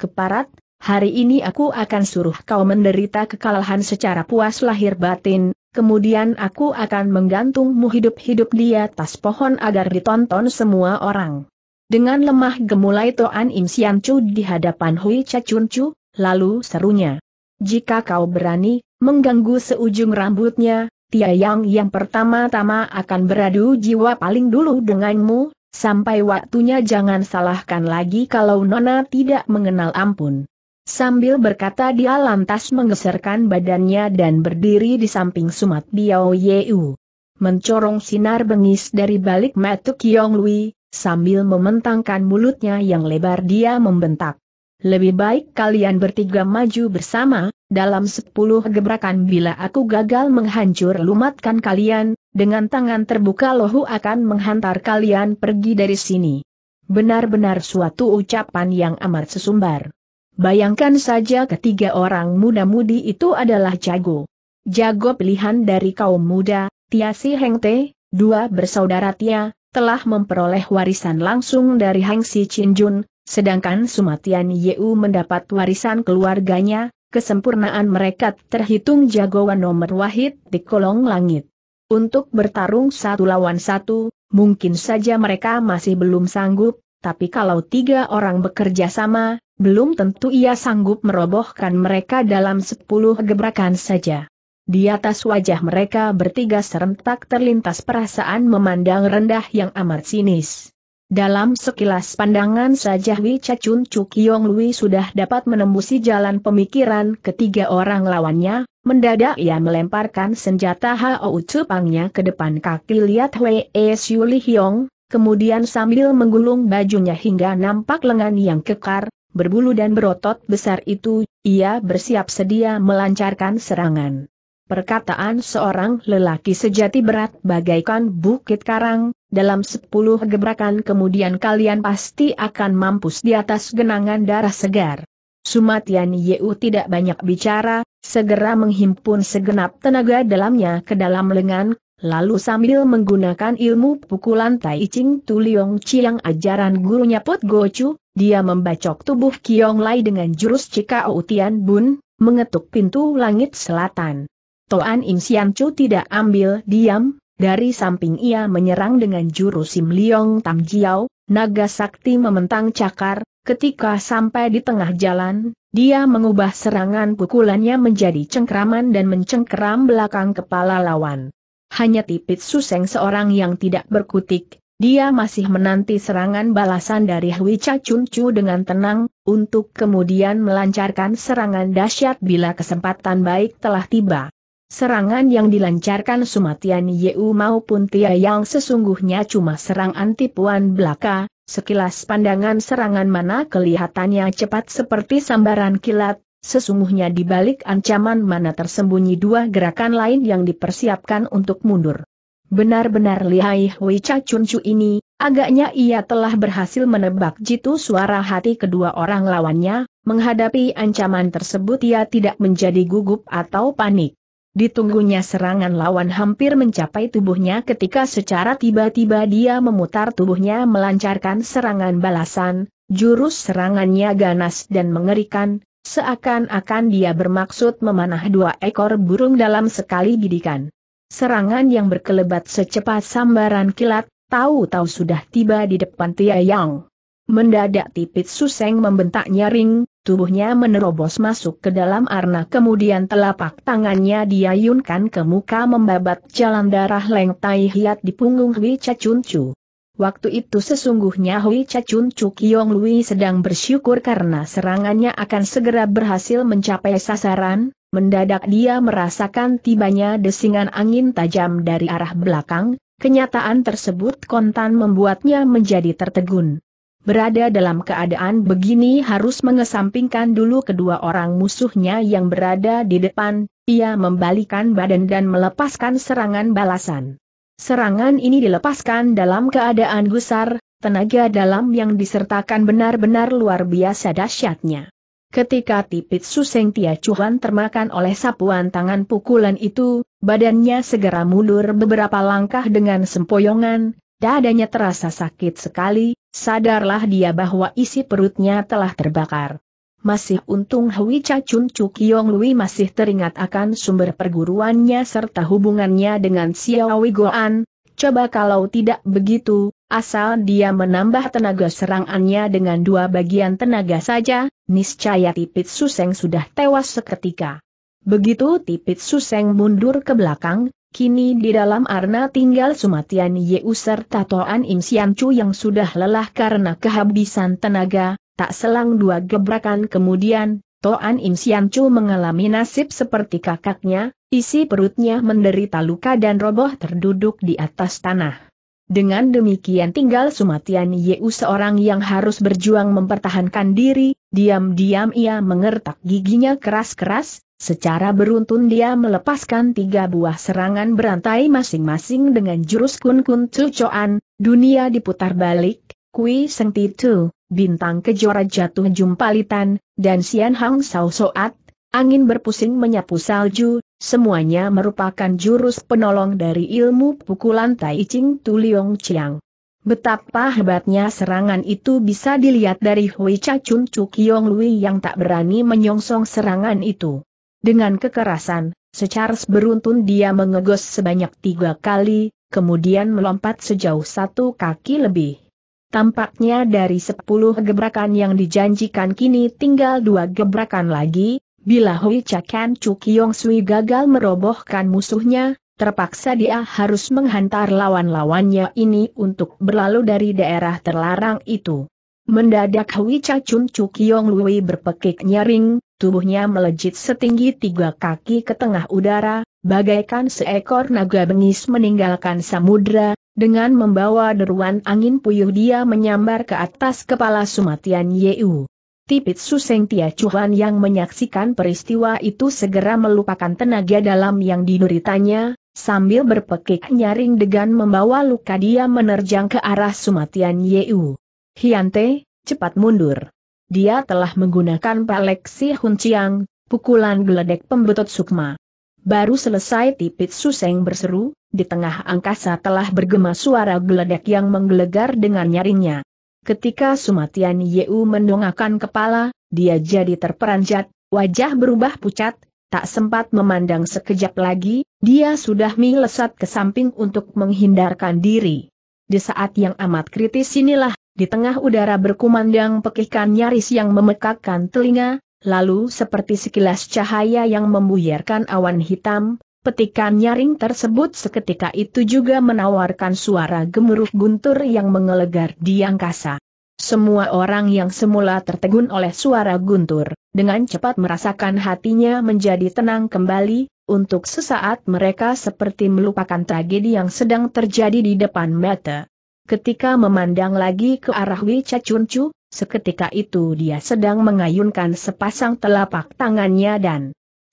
Keparat, hari ini aku akan suruh kau menderita kekalahan secara puas lahir batin, kemudian aku akan menggantungmu hidup-hidup di atas pohon agar ditonton semua orang. Dengan lemah gemulai Toan Im Sian Chu di hadapan Hui Cha Chun Chu, lalu serunya. Jika kau berani, mengganggu seujung rambutnya, Tia Yang yang pertama-tama akan beradu jiwa paling dulu denganmu, Sampai waktunya jangan salahkan lagi kalau Nona tidak mengenal ampun. Sambil berkata dia lantas menggeserkan badannya dan berdiri di samping Sumat Biao Yeu. Mencorong sinar bengis dari balik mata Kiong Lui, sambil mementangkan mulutnya yang lebar dia membentak. Lebih baik kalian bertiga maju bersama, dalam sepuluh gebrakan bila aku gagal menghancur lumatkan kalian, dengan tangan terbuka lohu akan menghantar kalian pergi dari sini. Benar-benar suatu ucapan yang amat sesumbar. Bayangkan saja ketiga orang muda-mudi itu adalah jago. Jago pilihan dari kaum muda, Tiasi Hengte, dua bersaudara Tia, telah memperoleh warisan langsung dari Heng Si Chin Jun, sedangkan Sumatian Yeu mendapat warisan keluarganya, kesempurnaan mereka terhitung jagoan nomor wahid di kolong langit. Untuk bertarung satu lawan satu, mungkin saja mereka masih belum sanggup, tapi kalau tiga orang bekerja sama, belum tentu ia sanggup merobohkan mereka dalam sepuluh gebrakan saja. Di atas wajah mereka bertiga serentak terlintas perasaan memandang rendah yang amat sinis. Dalam sekilas pandangan saja Hui Chachun Cukyong Lui sudah dapat menembusi jalan pemikiran ketiga orang lawannya, mendadak ia melemparkan senjata Hao Cupangnya ke depan kaki lihat Wei e Siu Li Hyong, kemudian sambil menggulung bajunya hingga nampak lengan yang kekar, berbulu dan berotot besar itu, ia bersiap sedia melancarkan serangan. Perkataan seorang lelaki sejati berat bagaikan bukit karang, dalam sepuluh gebrakan kemudian kalian pasti akan mampus di atas genangan darah segar. Sumatian Yeu tidak banyak bicara, segera menghimpun segenap tenaga dalamnya ke dalam lengan, lalu sambil menggunakan ilmu pukulan Tai Ching Tuliong Chiang ajaran gurunya Pot Gochu, dia membacok tubuh Kiong Lai dengan jurus Cika Tian Bun, mengetuk pintu langit selatan. Toan Im Sian Chu tidak ambil diam, dari samping ia menyerang dengan juru Sim Liong Tam Jiao, naga sakti mementang cakar, ketika sampai di tengah jalan, dia mengubah serangan pukulannya menjadi cengkraman dan mencengkeram belakang kepala lawan. Hanya Tipit Suseng seorang yang tidak berkutik, dia masih menanti serangan balasan dari Hui Cha Chun Chu dengan tenang, untuk kemudian melancarkan serangan dahsyat bila kesempatan baik telah tiba. Serangan yang dilancarkan Sumatian Yeu maupun Tia Yang sesungguhnya cuma serangan tipuan belaka, sekilas pandangan serangan mana kelihatannya cepat seperti sambaran kilat, sesungguhnya di balik ancaman mana tersembunyi dua gerakan lain yang dipersiapkan untuk mundur. Benar-benar lihai Hui Chun Chu ini, agaknya ia telah berhasil menebak jitu suara hati kedua orang lawannya, menghadapi ancaman tersebut ia tidak menjadi gugup atau panik. Ditunggunya serangan lawan hampir mencapai tubuhnya ketika secara tiba-tiba dia memutar tubuhnya melancarkan serangan balasan, jurus serangannya ganas dan mengerikan, seakan-akan dia bermaksud memanah dua ekor burung dalam sekali bidikan. Serangan yang berkelebat secepat sambaran kilat, tahu-tahu sudah tiba di depan Tia Yang. Mendadak tipit Suseng membentak nyaring, Tubuhnya menerobos masuk ke dalam arna kemudian telapak tangannya diayunkan ke muka membabat jalan darah Leng Tai Hiat di punggung Hui Chachun Chu. Waktu itu sesungguhnya Hui Cacuncu Chu Kiong Lui sedang bersyukur karena serangannya akan segera berhasil mencapai sasaran, mendadak dia merasakan tibanya desingan angin tajam dari arah belakang, kenyataan tersebut kontan membuatnya menjadi tertegun. Berada dalam keadaan begini harus mengesampingkan dulu kedua orang musuhnya yang berada di depan, ia membalikan badan dan melepaskan serangan balasan. Serangan ini dilepaskan dalam keadaan gusar, tenaga dalam yang disertakan benar-benar luar biasa dahsyatnya. Ketika tipit Suseng Tia Chuan termakan oleh sapuan tangan pukulan itu, badannya segera mundur beberapa langkah dengan sempoyongan, dadanya terasa sakit sekali, Sadarlah dia bahwa isi perutnya telah terbakar. Masih untung Hui Chuk Yong Lui masih teringat akan sumber perguruannya serta hubungannya dengan Xiao Xiaowi Goan, coba kalau tidak begitu, asal dia menambah tenaga serangannya dengan dua bagian tenaga saja, niscaya Tipit Suseng sudah tewas seketika. Begitu Tipit Suseng mundur ke belakang, Kini di dalam arna tinggal Sumatian Yeu serta Toan Im Sian Chu yang sudah lelah karena kehabisan tenaga, tak selang dua gebrakan kemudian, Toan Im Sian Chu mengalami nasib seperti kakaknya, isi perutnya menderita luka dan roboh terduduk di atas tanah. Dengan demikian tinggal Sumatian Yeu seorang yang harus berjuang mempertahankan diri, diam-diam ia mengertak giginya keras-keras, Secara beruntun dia melepaskan tiga buah serangan berantai masing-masing dengan jurus kun kun cucoan, dunia diputar balik, kui seng titu, bintang kejora jatuh jumpalitan, dan sian hang sao soat, angin berpusing menyapu salju, semuanya merupakan jurus penolong dari ilmu pukulan Tai Ching Tu Liong Chiang. Betapa hebatnya serangan itu bisa dilihat dari Hui Cha Chun Chu Kiong Lui yang tak berani menyongsong serangan itu. Dengan kekerasan, secara beruntun dia mengegos sebanyak tiga kali, kemudian melompat sejauh satu kaki lebih. Tampaknya dari sepuluh gebrakan yang dijanjikan kini tinggal dua gebrakan lagi, bila Hui Chakan Chukyong Sui gagal merobohkan musuhnya, terpaksa dia harus menghantar lawan-lawannya ini untuk berlalu dari daerah terlarang itu. Mendadak Hui Chachun Chukyong Lui berpekik nyaring, tubuhnya melejit setinggi tiga kaki ke tengah udara, bagaikan seekor naga bengis meninggalkan samudra, dengan membawa deruan angin puyuh dia menyambar ke atas kepala Sumatian Yeu. Tipit Suseng Tia Chuan yang menyaksikan peristiwa itu segera melupakan tenaga dalam yang dideritanya, sambil berpekik nyaring dengan membawa luka dia menerjang ke arah Sumatian Yeu. Hiante, cepat mundur dia telah menggunakan paleksi Hun Hunciang, pukulan geledek pembetot sukma. Baru selesai tipit Suseng berseru, di tengah angkasa telah bergema suara geledek yang menggelegar dengan nyaringnya. Ketika Sumatian Yeu mendongakkan kepala, dia jadi terperanjat, wajah berubah pucat, tak sempat memandang sekejap lagi, dia sudah melesat ke samping untuk menghindarkan diri. Di saat yang amat kritis inilah di tengah udara berkumandang pekikan nyaris yang memekakkan telinga, lalu seperti sekilas cahaya yang membuyarkan awan hitam, petikan nyaring tersebut seketika itu juga menawarkan suara gemuruh guntur yang mengelegar di angkasa. Semua orang yang semula tertegun oleh suara guntur, dengan cepat merasakan hatinya menjadi tenang kembali, untuk sesaat mereka seperti melupakan tragedi yang sedang terjadi di depan mata. Ketika memandang lagi ke arah Wicca Chuncu, seketika itu dia sedang mengayunkan sepasang telapak tangannya dan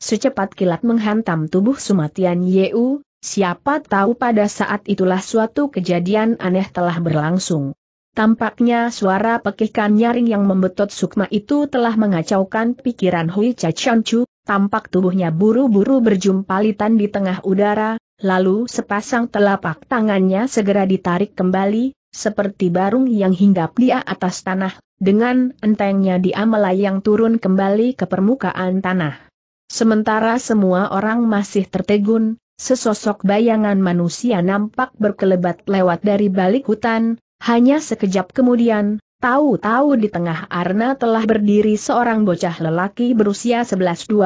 secepat kilat menghantam tubuh Sumatian Yeu, siapa tahu pada saat itulah suatu kejadian aneh telah berlangsung. Tampaknya suara pekikan nyaring yang membetot sukma itu telah mengacaukan pikiran Hui Cha Chu, tampak tubuhnya buru-buru berjumpalitan di tengah udara, lalu sepasang telapak tangannya segera ditarik kembali, seperti barung yang hinggap di atas tanah, dengan entengnya dia melayang turun kembali ke permukaan tanah. Sementara semua orang masih tertegun, sesosok bayangan manusia nampak berkelebat lewat dari balik hutan, hanya sekejap kemudian, tahu-tahu di tengah arna telah berdiri seorang bocah lelaki berusia 11-12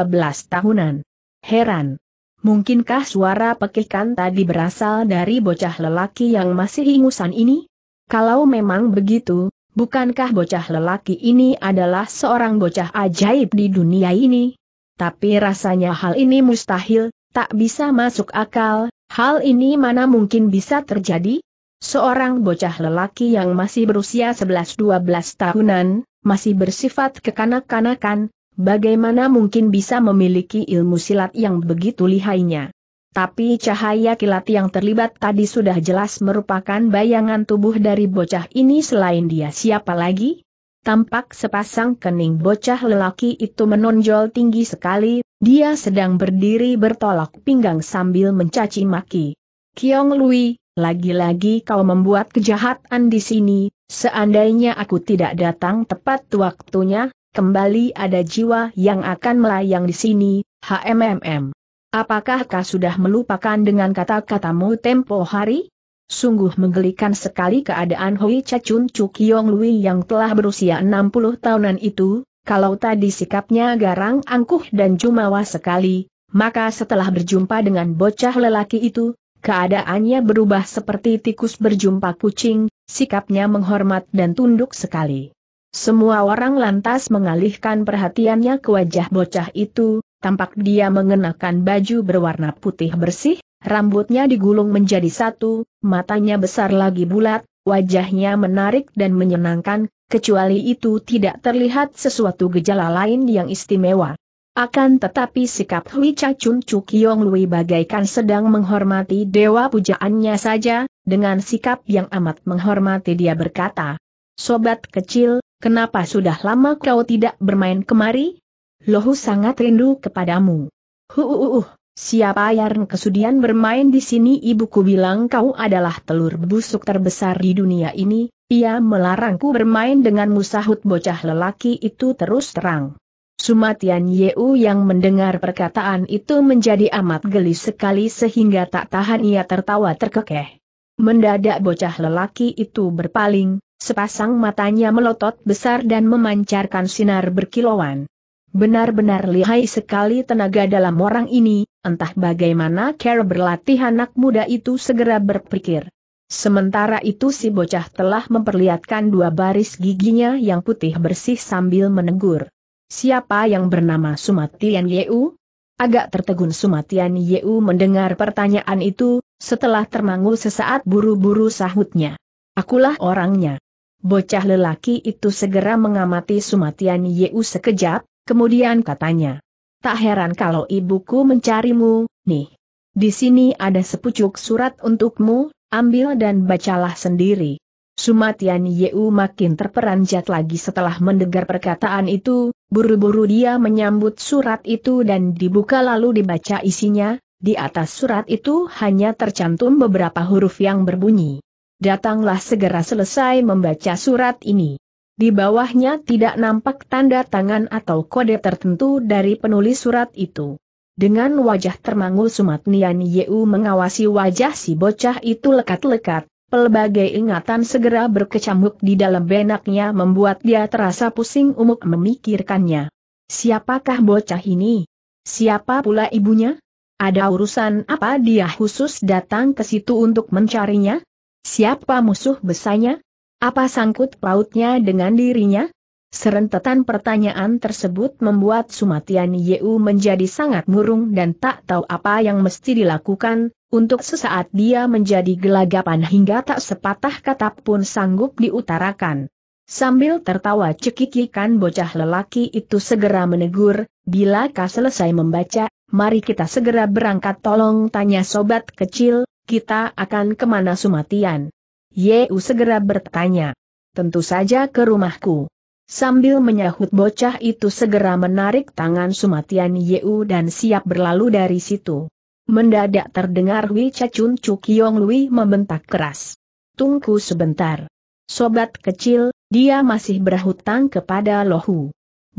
tahunan. Heran, Mungkinkah suara pekikan tadi berasal dari bocah lelaki yang masih ingusan ini? Kalau memang begitu, bukankah bocah lelaki ini adalah seorang bocah ajaib di dunia ini? Tapi rasanya hal ini mustahil, tak bisa masuk akal, hal ini mana mungkin bisa terjadi? Seorang bocah lelaki yang masih berusia 11-12 tahunan, masih bersifat kekanak-kanakan, bagaimana mungkin bisa memiliki ilmu silat yang begitu lihainya. Tapi cahaya kilat yang terlibat tadi sudah jelas merupakan bayangan tubuh dari bocah ini selain dia siapa lagi? Tampak sepasang kening bocah lelaki itu menonjol tinggi sekali, dia sedang berdiri bertolak pinggang sambil mencaci maki. Kiong Lui, lagi-lagi kau membuat kejahatan di sini, seandainya aku tidak datang tepat waktunya, kembali ada jiwa yang akan melayang di sini, HMMM. Apakah kau sudah melupakan dengan kata-katamu tempo hari? Sungguh menggelikan sekali keadaan Hoi Cacun Cukyong Lui yang telah berusia 60 tahunan itu, kalau tadi sikapnya garang angkuh dan jumawa sekali, maka setelah berjumpa dengan bocah lelaki itu, keadaannya berubah seperti tikus berjumpa kucing, sikapnya menghormat dan tunduk sekali. Semua orang lantas mengalihkan perhatiannya ke wajah bocah itu, tampak dia mengenakan baju berwarna putih bersih, rambutnya digulung menjadi satu, matanya besar lagi bulat, wajahnya menarik dan menyenangkan, kecuali itu tidak terlihat sesuatu gejala lain yang istimewa. Akan tetapi sikap Hui Chachun Yong Lui bagaikan sedang menghormati dewa pujaannya saja, dengan sikap yang amat menghormati dia berkata, Sobat kecil, Kenapa sudah lama kau tidak bermain kemari? Lohu sangat rindu kepadamu. Huuuh, siapa yang kesudian bermain di sini ibuku bilang kau adalah telur busuk terbesar di dunia ini, ia melarangku bermain dengan musahut bocah lelaki itu terus terang. Sumatian Yeu yang mendengar perkataan itu menjadi amat geli sekali sehingga tak tahan ia tertawa terkekeh. Mendadak bocah lelaki itu berpaling, Sepasang matanya melotot besar dan memancarkan sinar berkilauan. Benar-benar lihai sekali tenaga dalam orang ini, entah bagaimana cara berlatih anak muda itu segera berpikir. Sementara itu si bocah telah memperlihatkan dua baris giginya yang putih bersih sambil menegur. Siapa yang bernama Sumatian Yeu? Agak tertegun Sumatian Yeu mendengar pertanyaan itu, setelah termangu sesaat buru-buru sahutnya. Akulah orangnya. Bocah lelaki itu segera mengamati Sumatian Yeu sekejap, kemudian katanya. Tak heran kalau ibuku mencarimu, nih. Di sini ada sepucuk surat untukmu, ambil dan bacalah sendiri. Sumatian Yeu makin terperanjat lagi setelah mendengar perkataan itu, buru-buru dia menyambut surat itu dan dibuka lalu dibaca isinya, di atas surat itu hanya tercantum beberapa huruf yang berbunyi datanglah segera selesai membaca surat ini. Di bawahnya tidak nampak tanda tangan atau kode tertentu dari penulis surat itu. Dengan wajah termangu Sumatnian Yeu mengawasi wajah si bocah itu lekat-lekat, pelbagai ingatan segera berkecamuk di dalam benaknya membuat dia terasa pusing umuk memikirkannya. Siapakah bocah ini? Siapa pula ibunya? Ada urusan apa dia khusus datang ke situ untuk mencarinya? Siapa musuh besarnya? Apa sangkut pautnya dengan dirinya? Serentetan pertanyaan tersebut membuat Sumatian Yeu menjadi sangat murung dan tak tahu apa yang mesti dilakukan, untuk sesaat dia menjadi gelagapan hingga tak sepatah kata pun sanggup diutarakan. Sambil tertawa cekikikan bocah lelaki itu segera menegur, bila kau selesai membaca, mari kita segera berangkat tolong tanya sobat kecil, kita akan kemana Sumatian? Yeu segera bertanya. Tentu saja ke rumahku. Sambil menyahut bocah itu segera menarik tangan Sumatian Yeu dan siap berlalu dari situ. Mendadak terdengar Hui Cacun Cukyong Lui membentak keras. Tunggu sebentar. Sobat kecil, dia masih berhutang kepada Lohu.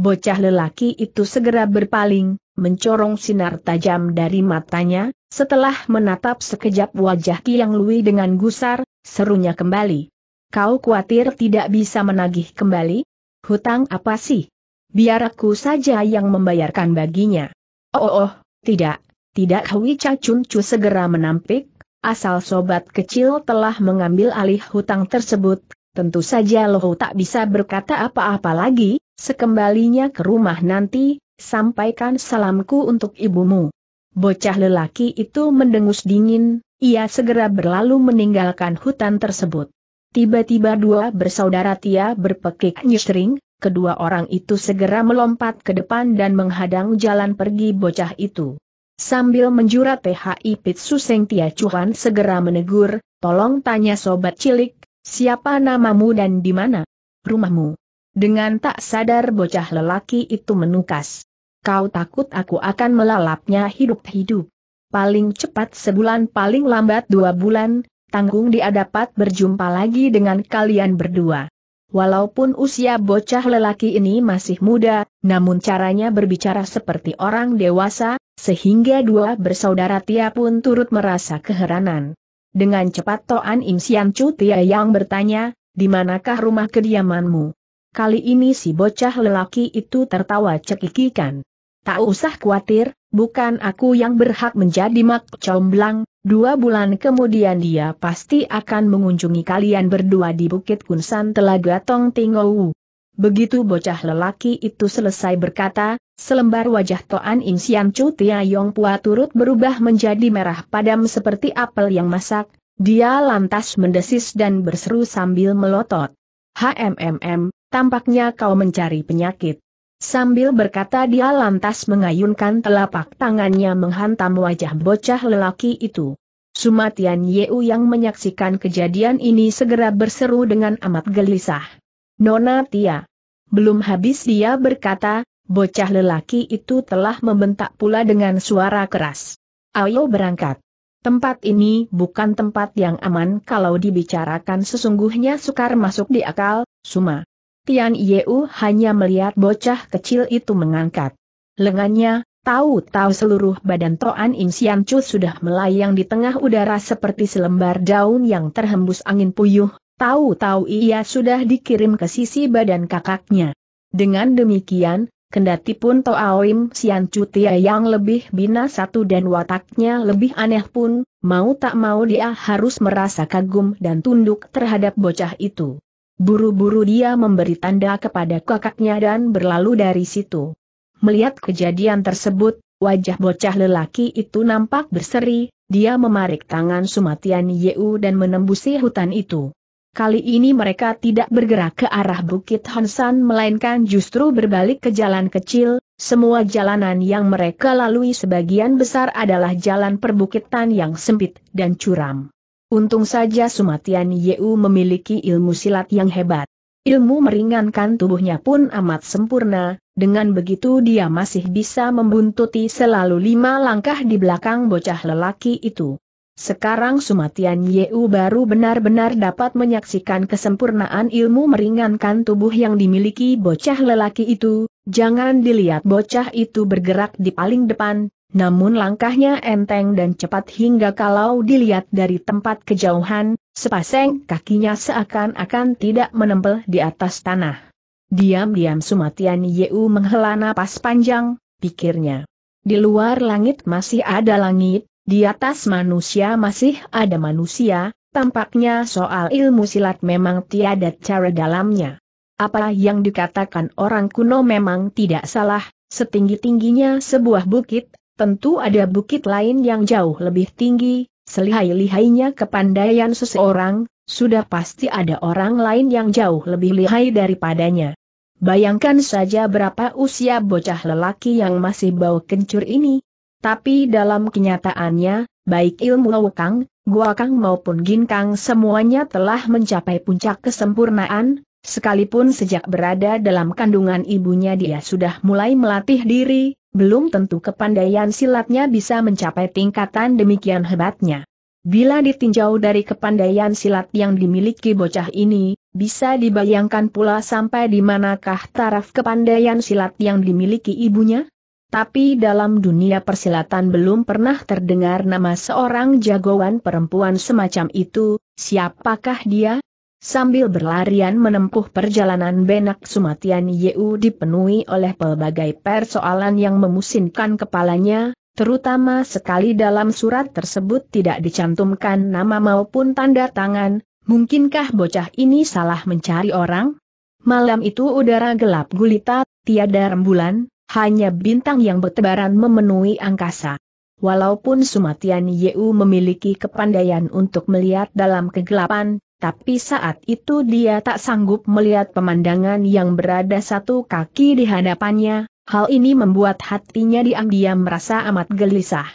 Bocah lelaki itu segera berpaling, mencorong sinar tajam dari matanya, setelah menatap sekejap wajah Kiang Lui dengan gusar, serunya kembali. Kau khawatir tidak bisa menagih kembali? Hutang apa sih? Biar aku saja yang membayarkan baginya. Oh, oh, oh tidak, tidak Hui Cacuncu segera menampik, asal sobat kecil telah mengambil alih hutang tersebut, tentu saja loh tak bisa berkata apa-apa lagi, Sekembalinya ke rumah nanti, sampaikan salamku untuk ibumu. Bocah lelaki itu mendengus dingin, ia segera berlalu meninggalkan hutan tersebut. Tiba-tiba dua bersaudara Tia berpekik nyusring, kedua orang itu segera melompat ke depan dan menghadang jalan pergi bocah itu. Sambil menjurat PHI Pitsu Seng Tia Cuhan segera menegur, tolong tanya sobat cilik, siapa namamu dan di mana rumahmu? Dengan tak sadar bocah lelaki itu menukas. Kau takut aku akan melalapnya hidup-hidup. Paling cepat sebulan paling lambat dua bulan, tanggung dia dapat berjumpa lagi dengan kalian berdua. Walaupun usia bocah lelaki ini masih muda, namun caranya berbicara seperti orang dewasa, sehingga dua bersaudara Tia pun turut merasa keheranan. Dengan cepat Toan Im Sian Chu Tia yang bertanya, di manakah rumah kediamanmu? Kali ini si bocah lelaki itu tertawa cekikikan. Tak usah khawatir, bukan aku yang berhak menjadi mak comblang, dua bulan kemudian dia pasti akan mengunjungi kalian berdua di Bukit Kunsan Telaga Tong Tingowu. Begitu bocah lelaki itu selesai berkata, selembar wajah Toan In Sian Chu Tia Yong Pua turut berubah menjadi merah padam seperti apel yang masak, dia lantas mendesis dan berseru sambil melotot. HMMM, Tampaknya kau mencari penyakit. Sambil berkata dia lantas mengayunkan telapak tangannya menghantam wajah bocah lelaki itu. Sumatian Yeu yang menyaksikan kejadian ini segera berseru dengan amat gelisah. Nona Tia. Belum habis dia berkata, bocah lelaki itu telah membentak pula dengan suara keras. Ayo berangkat. Tempat ini bukan tempat yang aman kalau dibicarakan sesungguhnya sukar masuk di akal, Suma. Tian Yeu hanya melihat bocah kecil itu mengangkat lengannya, tahu-tahu seluruh badan Toan Im Sian Chu sudah melayang di tengah udara seperti selembar daun yang terhembus angin puyuh, tahu-tahu ia sudah dikirim ke sisi badan kakaknya. Dengan demikian, Kendati pun Im Sian Chu Tia yang lebih bina satu dan wataknya lebih aneh pun, mau tak mau dia harus merasa kagum dan tunduk terhadap bocah itu. Buru-buru dia memberi tanda kepada kakaknya dan berlalu dari situ. Melihat kejadian tersebut, wajah bocah lelaki itu nampak berseri, dia memarik tangan Sumatian Yeu dan menembusi hutan itu. Kali ini mereka tidak bergerak ke arah Bukit Honsan melainkan justru berbalik ke jalan kecil, semua jalanan yang mereka lalui sebagian besar adalah jalan perbukitan yang sempit dan curam. Untung saja Sumatian Yeu memiliki ilmu silat yang hebat. Ilmu meringankan tubuhnya pun amat sempurna, dengan begitu dia masih bisa membuntuti selalu lima langkah di belakang bocah lelaki itu. Sekarang Sumatian Yeu baru benar-benar dapat menyaksikan kesempurnaan ilmu meringankan tubuh yang dimiliki bocah lelaki itu, jangan dilihat bocah itu bergerak di paling depan, namun langkahnya enteng dan cepat hingga kalau dilihat dari tempat kejauhan, sepasang kakinya seakan-akan tidak menempel di atas tanah. Diam-diam Sumatian Yeu menghela napas panjang, pikirnya. Di luar langit masih ada langit, di atas manusia masih ada manusia, tampaknya soal ilmu silat memang tiada cara dalamnya. Apa yang dikatakan orang kuno memang tidak salah, setinggi-tingginya sebuah bukit tentu ada bukit lain yang jauh lebih tinggi, selihai-lihainya kepandaian seseorang, sudah pasti ada orang lain yang jauh lebih lihai daripadanya. Bayangkan saja berapa usia bocah lelaki yang masih bau kencur ini. Tapi dalam kenyataannya, baik ilmu Wukang, Guakang maupun Ginkang semuanya telah mencapai puncak kesempurnaan, Sekalipun sejak berada dalam kandungan ibunya dia sudah mulai melatih diri, belum tentu kepandaian silatnya bisa mencapai tingkatan demikian hebatnya. Bila ditinjau dari kepandaian silat yang dimiliki bocah ini, bisa dibayangkan pula sampai di manakah taraf kepandaian silat yang dimiliki ibunya? Tapi dalam dunia persilatan belum pernah terdengar nama seorang jagoan perempuan semacam itu, siapakah dia? Sambil berlarian menempuh perjalanan benak Sumatian Yeu dipenuhi oleh pelbagai persoalan yang memusingkan kepalanya, terutama sekali dalam surat tersebut tidak dicantumkan nama maupun tanda tangan, mungkinkah bocah ini salah mencari orang? Malam itu udara gelap gulita, tiada rembulan, hanya bintang yang bertebaran memenuhi angkasa. Walaupun Sumatian Yeu memiliki kepandaian untuk melihat dalam kegelapan, tapi saat itu dia tak sanggup melihat pemandangan yang berada satu kaki di hadapannya, hal ini membuat hatinya diam-diam merasa amat gelisah.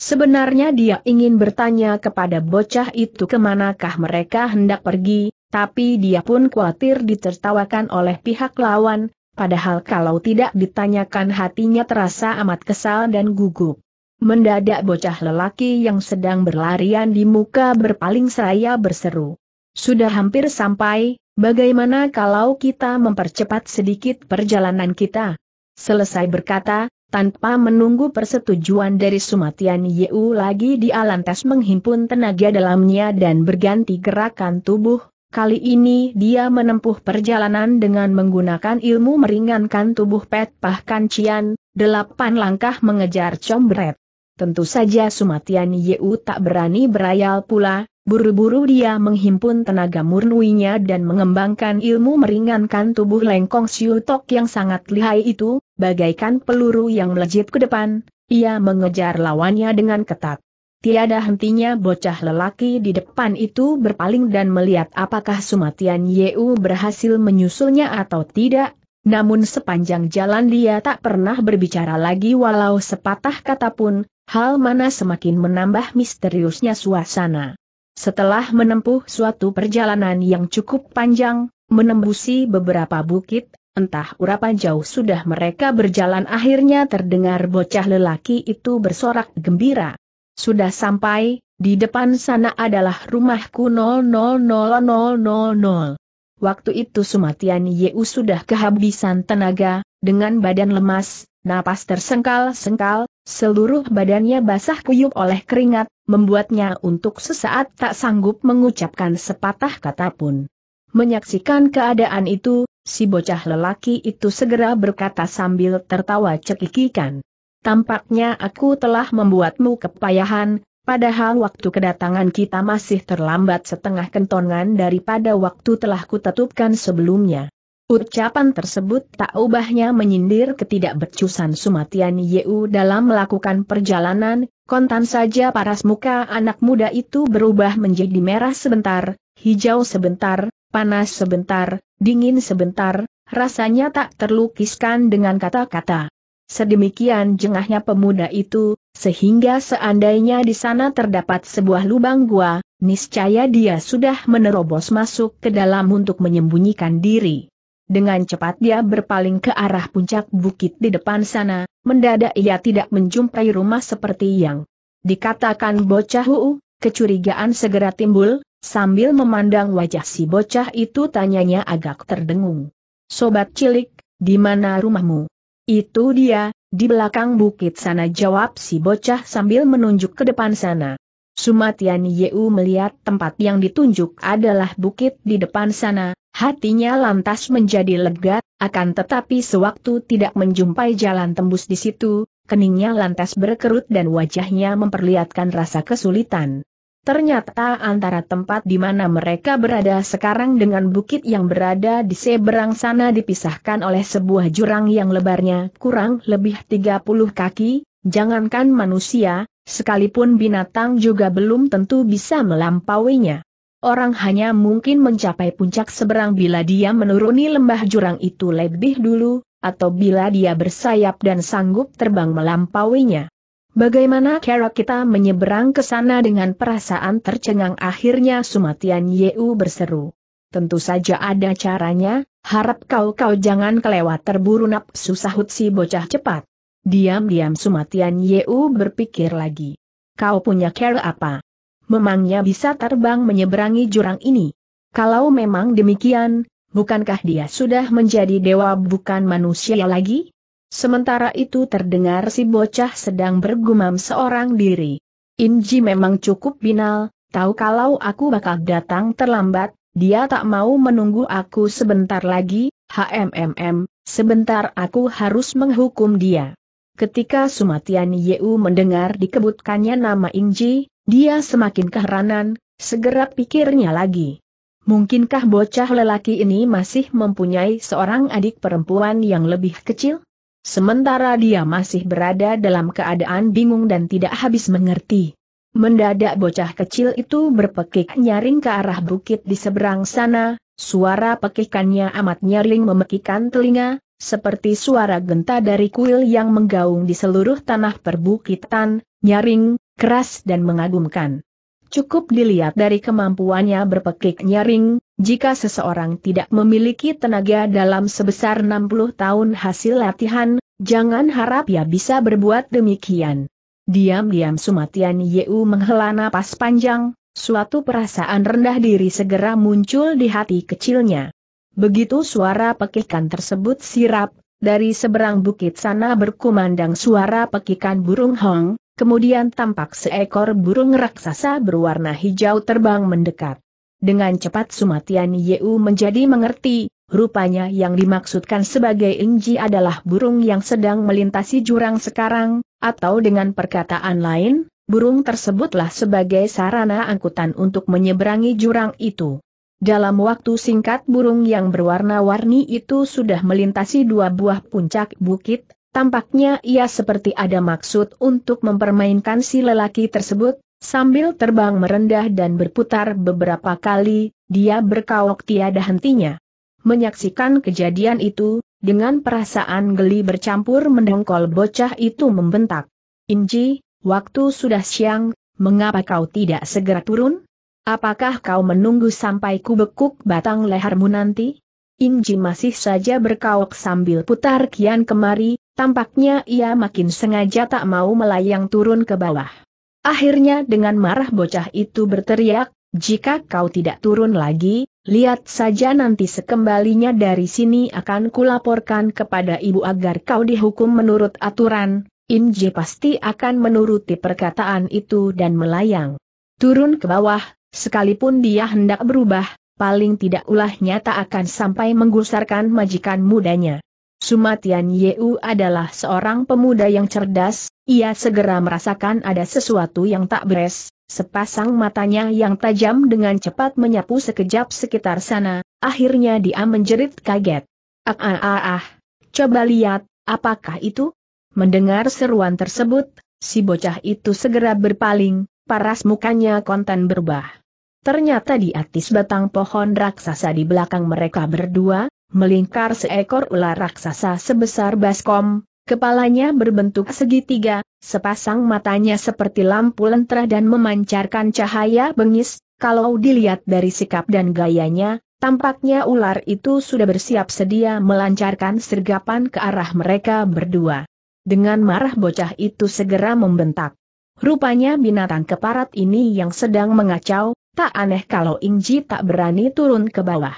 Sebenarnya dia ingin bertanya kepada bocah itu kemanakah mereka hendak pergi, tapi dia pun khawatir ditertawakan oleh pihak lawan, padahal kalau tidak ditanyakan hatinya terasa amat kesal dan gugup. Mendadak bocah lelaki yang sedang berlarian di muka berpaling seraya berseru. Sudah hampir sampai, bagaimana kalau kita mempercepat sedikit perjalanan kita? Selesai berkata, tanpa menunggu persetujuan dari Sumatian Yeu lagi di alantas menghimpun tenaga dalamnya dan berganti gerakan tubuh, kali ini dia menempuh perjalanan dengan menggunakan ilmu meringankan tubuh Pet pah kan Cian, delapan langkah mengejar combret. Tentu saja Sumatian Yeu tak berani berayal pula, Buru-buru dia menghimpun tenaga murninya dan mengembangkan ilmu meringankan tubuh Lengkong Siutok yang sangat lihai itu, bagaikan peluru yang melejit ke depan, ia mengejar lawannya dengan ketat. Tiada hentinya bocah lelaki di depan itu berpaling dan melihat apakah Sumatian Yeu berhasil menyusulnya atau tidak, namun sepanjang jalan dia tak pernah berbicara lagi walau sepatah kata pun, hal mana semakin menambah misteriusnya suasana. Setelah menempuh suatu perjalanan yang cukup panjang, menembusi beberapa bukit, entah urapan jauh sudah mereka berjalan akhirnya terdengar bocah lelaki itu bersorak gembira. Sudah sampai, di depan sana adalah rumahku 000000. Waktu itu Sumatian Yeu sudah kehabisan tenaga, dengan badan lemas, napas tersengkal-sengkal, Seluruh badannya basah kuyup oleh keringat, membuatnya untuk sesaat tak sanggup mengucapkan sepatah kata pun. Menyaksikan keadaan itu, si bocah lelaki itu segera berkata sambil tertawa cekikikan. Tampaknya aku telah membuatmu kepayahan, padahal waktu kedatangan kita masih terlambat setengah kentongan daripada waktu telah kutetupkan sebelumnya. Ucapan tersebut tak ubahnya menyindir ketidakbecusan Sumatian Yeu dalam melakukan perjalanan, kontan saja paras muka anak muda itu berubah menjadi merah sebentar, hijau sebentar, panas sebentar, dingin sebentar, rasanya tak terlukiskan dengan kata-kata. Sedemikian jengahnya pemuda itu, sehingga seandainya di sana terdapat sebuah lubang gua, niscaya dia sudah menerobos masuk ke dalam untuk menyembunyikan diri. Dengan cepat dia berpaling ke arah puncak bukit di depan sana, mendadak ia tidak menjumpai rumah seperti yang dikatakan bocah Uu, kecurigaan segera timbul, sambil memandang wajah si bocah itu tanyanya agak terdengung. Sobat cilik, di mana rumahmu? Itu dia, di belakang bukit sana jawab si bocah sambil menunjuk ke depan sana. Sumatian Yeu melihat tempat yang ditunjuk adalah bukit di depan sana, hatinya lantas menjadi lega, akan tetapi sewaktu tidak menjumpai jalan tembus di situ, keningnya lantas berkerut dan wajahnya memperlihatkan rasa kesulitan. Ternyata antara tempat di mana mereka berada sekarang dengan bukit yang berada di seberang sana dipisahkan oleh sebuah jurang yang lebarnya kurang lebih 30 kaki, jangankan manusia, Sekalipun binatang juga belum tentu bisa melampauinya. Orang hanya mungkin mencapai puncak seberang bila dia menuruni lembah jurang itu lebih dulu, atau bila dia bersayap dan sanggup terbang melampauinya. Bagaimana cara kita menyeberang ke sana dengan perasaan tercengang akhirnya Sumatian Yeu berseru. Tentu saja ada caranya, harap kau-kau jangan kelewat terburu nafsu sahut si bocah cepat. Diam-diam Sumatian Yeu berpikir lagi. Kau punya care apa? Memangnya bisa terbang menyeberangi jurang ini? Kalau memang demikian, bukankah dia sudah menjadi dewa bukan manusia lagi? Sementara itu terdengar si bocah sedang bergumam seorang diri. Inji memang cukup binal, tahu kalau aku bakal datang terlambat, dia tak mau menunggu aku sebentar lagi, HMMM, sebentar aku harus menghukum dia. Ketika Sumatian Yeu mendengar dikebutkannya nama Inji, dia semakin keheranan, segera pikirnya lagi. Mungkinkah bocah lelaki ini masih mempunyai seorang adik perempuan yang lebih kecil? Sementara dia masih berada dalam keadaan bingung dan tidak habis mengerti. Mendadak bocah kecil itu berpekik nyaring ke arah bukit di seberang sana, suara pekikannya amat nyaring memekikan telinga, seperti suara genta dari kuil yang menggaung di seluruh tanah perbukitan, nyaring, keras dan mengagumkan. Cukup dilihat dari kemampuannya berpekik nyaring, jika seseorang tidak memiliki tenaga dalam sebesar 60 tahun hasil latihan, jangan harap ia bisa berbuat demikian. Diam-diam Sumatian Yeu menghela napas panjang, suatu perasaan rendah diri segera muncul di hati kecilnya. Begitu suara pekikan tersebut sirap, dari seberang bukit sana berkumandang suara pekikan burung hong, kemudian tampak seekor burung raksasa berwarna hijau terbang mendekat. Dengan cepat Sumatian Yeu menjadi mengerti, rupanya yang dimaksudkan sebagai Inji adalah burung yang sedang melintasi jurang sekarang, atau dengan perkataan lain, burung tersebutlah sebagai sarana angkutan untuk menyeberangi jurang itu. Dalam waktu singkat burung yang berwarna-warni itu sudah melintasi dua buah puncak bukit, tampaknya ia seperti ada maksud untuk mempermainkan si lelaki tersebut, sambil terbang merendah dan berputar beberapa kali, dia berkawok tiada hentinya. Menyaksikan kejadian itu, dengan perasaan geli bercampur mendongkol bocah itu membentak. Inji, waktu sudah siang, mengapa kau tidak segera turun? Apakah kau menunggu sampai ku bekuk batang lehermu nanti? Inji masih saja berkauk sambil putar kian kemari, tampaknya ia makin sengaja tak mau melayang turun ke bawah. Akhirnya dengan marah bocah itu berteriak, jika kau tidak turun lagi, lihat saja nanti sekembalinya dari sini akan kulaporkan kepada ibu agar kau dihukum menurut aturan, Inji pasti akan menuruti perkataan itu dan melayang. Turun ke bawah, Sekalipun dia hendak berubah, paling tidak ulahnya tak akan sampai menggusarkan majikan mudanya. Sumatian Yeu adalah seorang pemuda yang cerdas, ia segera merasakan ada sesuatu yang tak beres, sepasang matanya yang tajam dengan cepat menyapu sekejap sekitar sana, akhirnya dia menjerit kaget. Ah ah ah ah, coba lihat, apakah itu? Mendengar seruan tersebut, si bocah itu segera berpaling, paras mukanya konten berubah. Ternyata di atas batang pohon raksasa di belakang mereka berdua, melingkar seekor ular raksasa sebesar baskom, kepalanya berbentuk segitiga, sepasang matanya seperti lampu lentera dan memancarkan cahaya bengis, kalau dilihat dari sikap dan gayanya, Tampaknya ular itu sudah bersiap sedia melancarkan sergapan ke arah mereka berdua. Dengan marah bocah itu segera membentak. Rupanya binatang keparat ini yang sedang mengacau, Tak aneh kalau Inji tak berani turun ke bawah.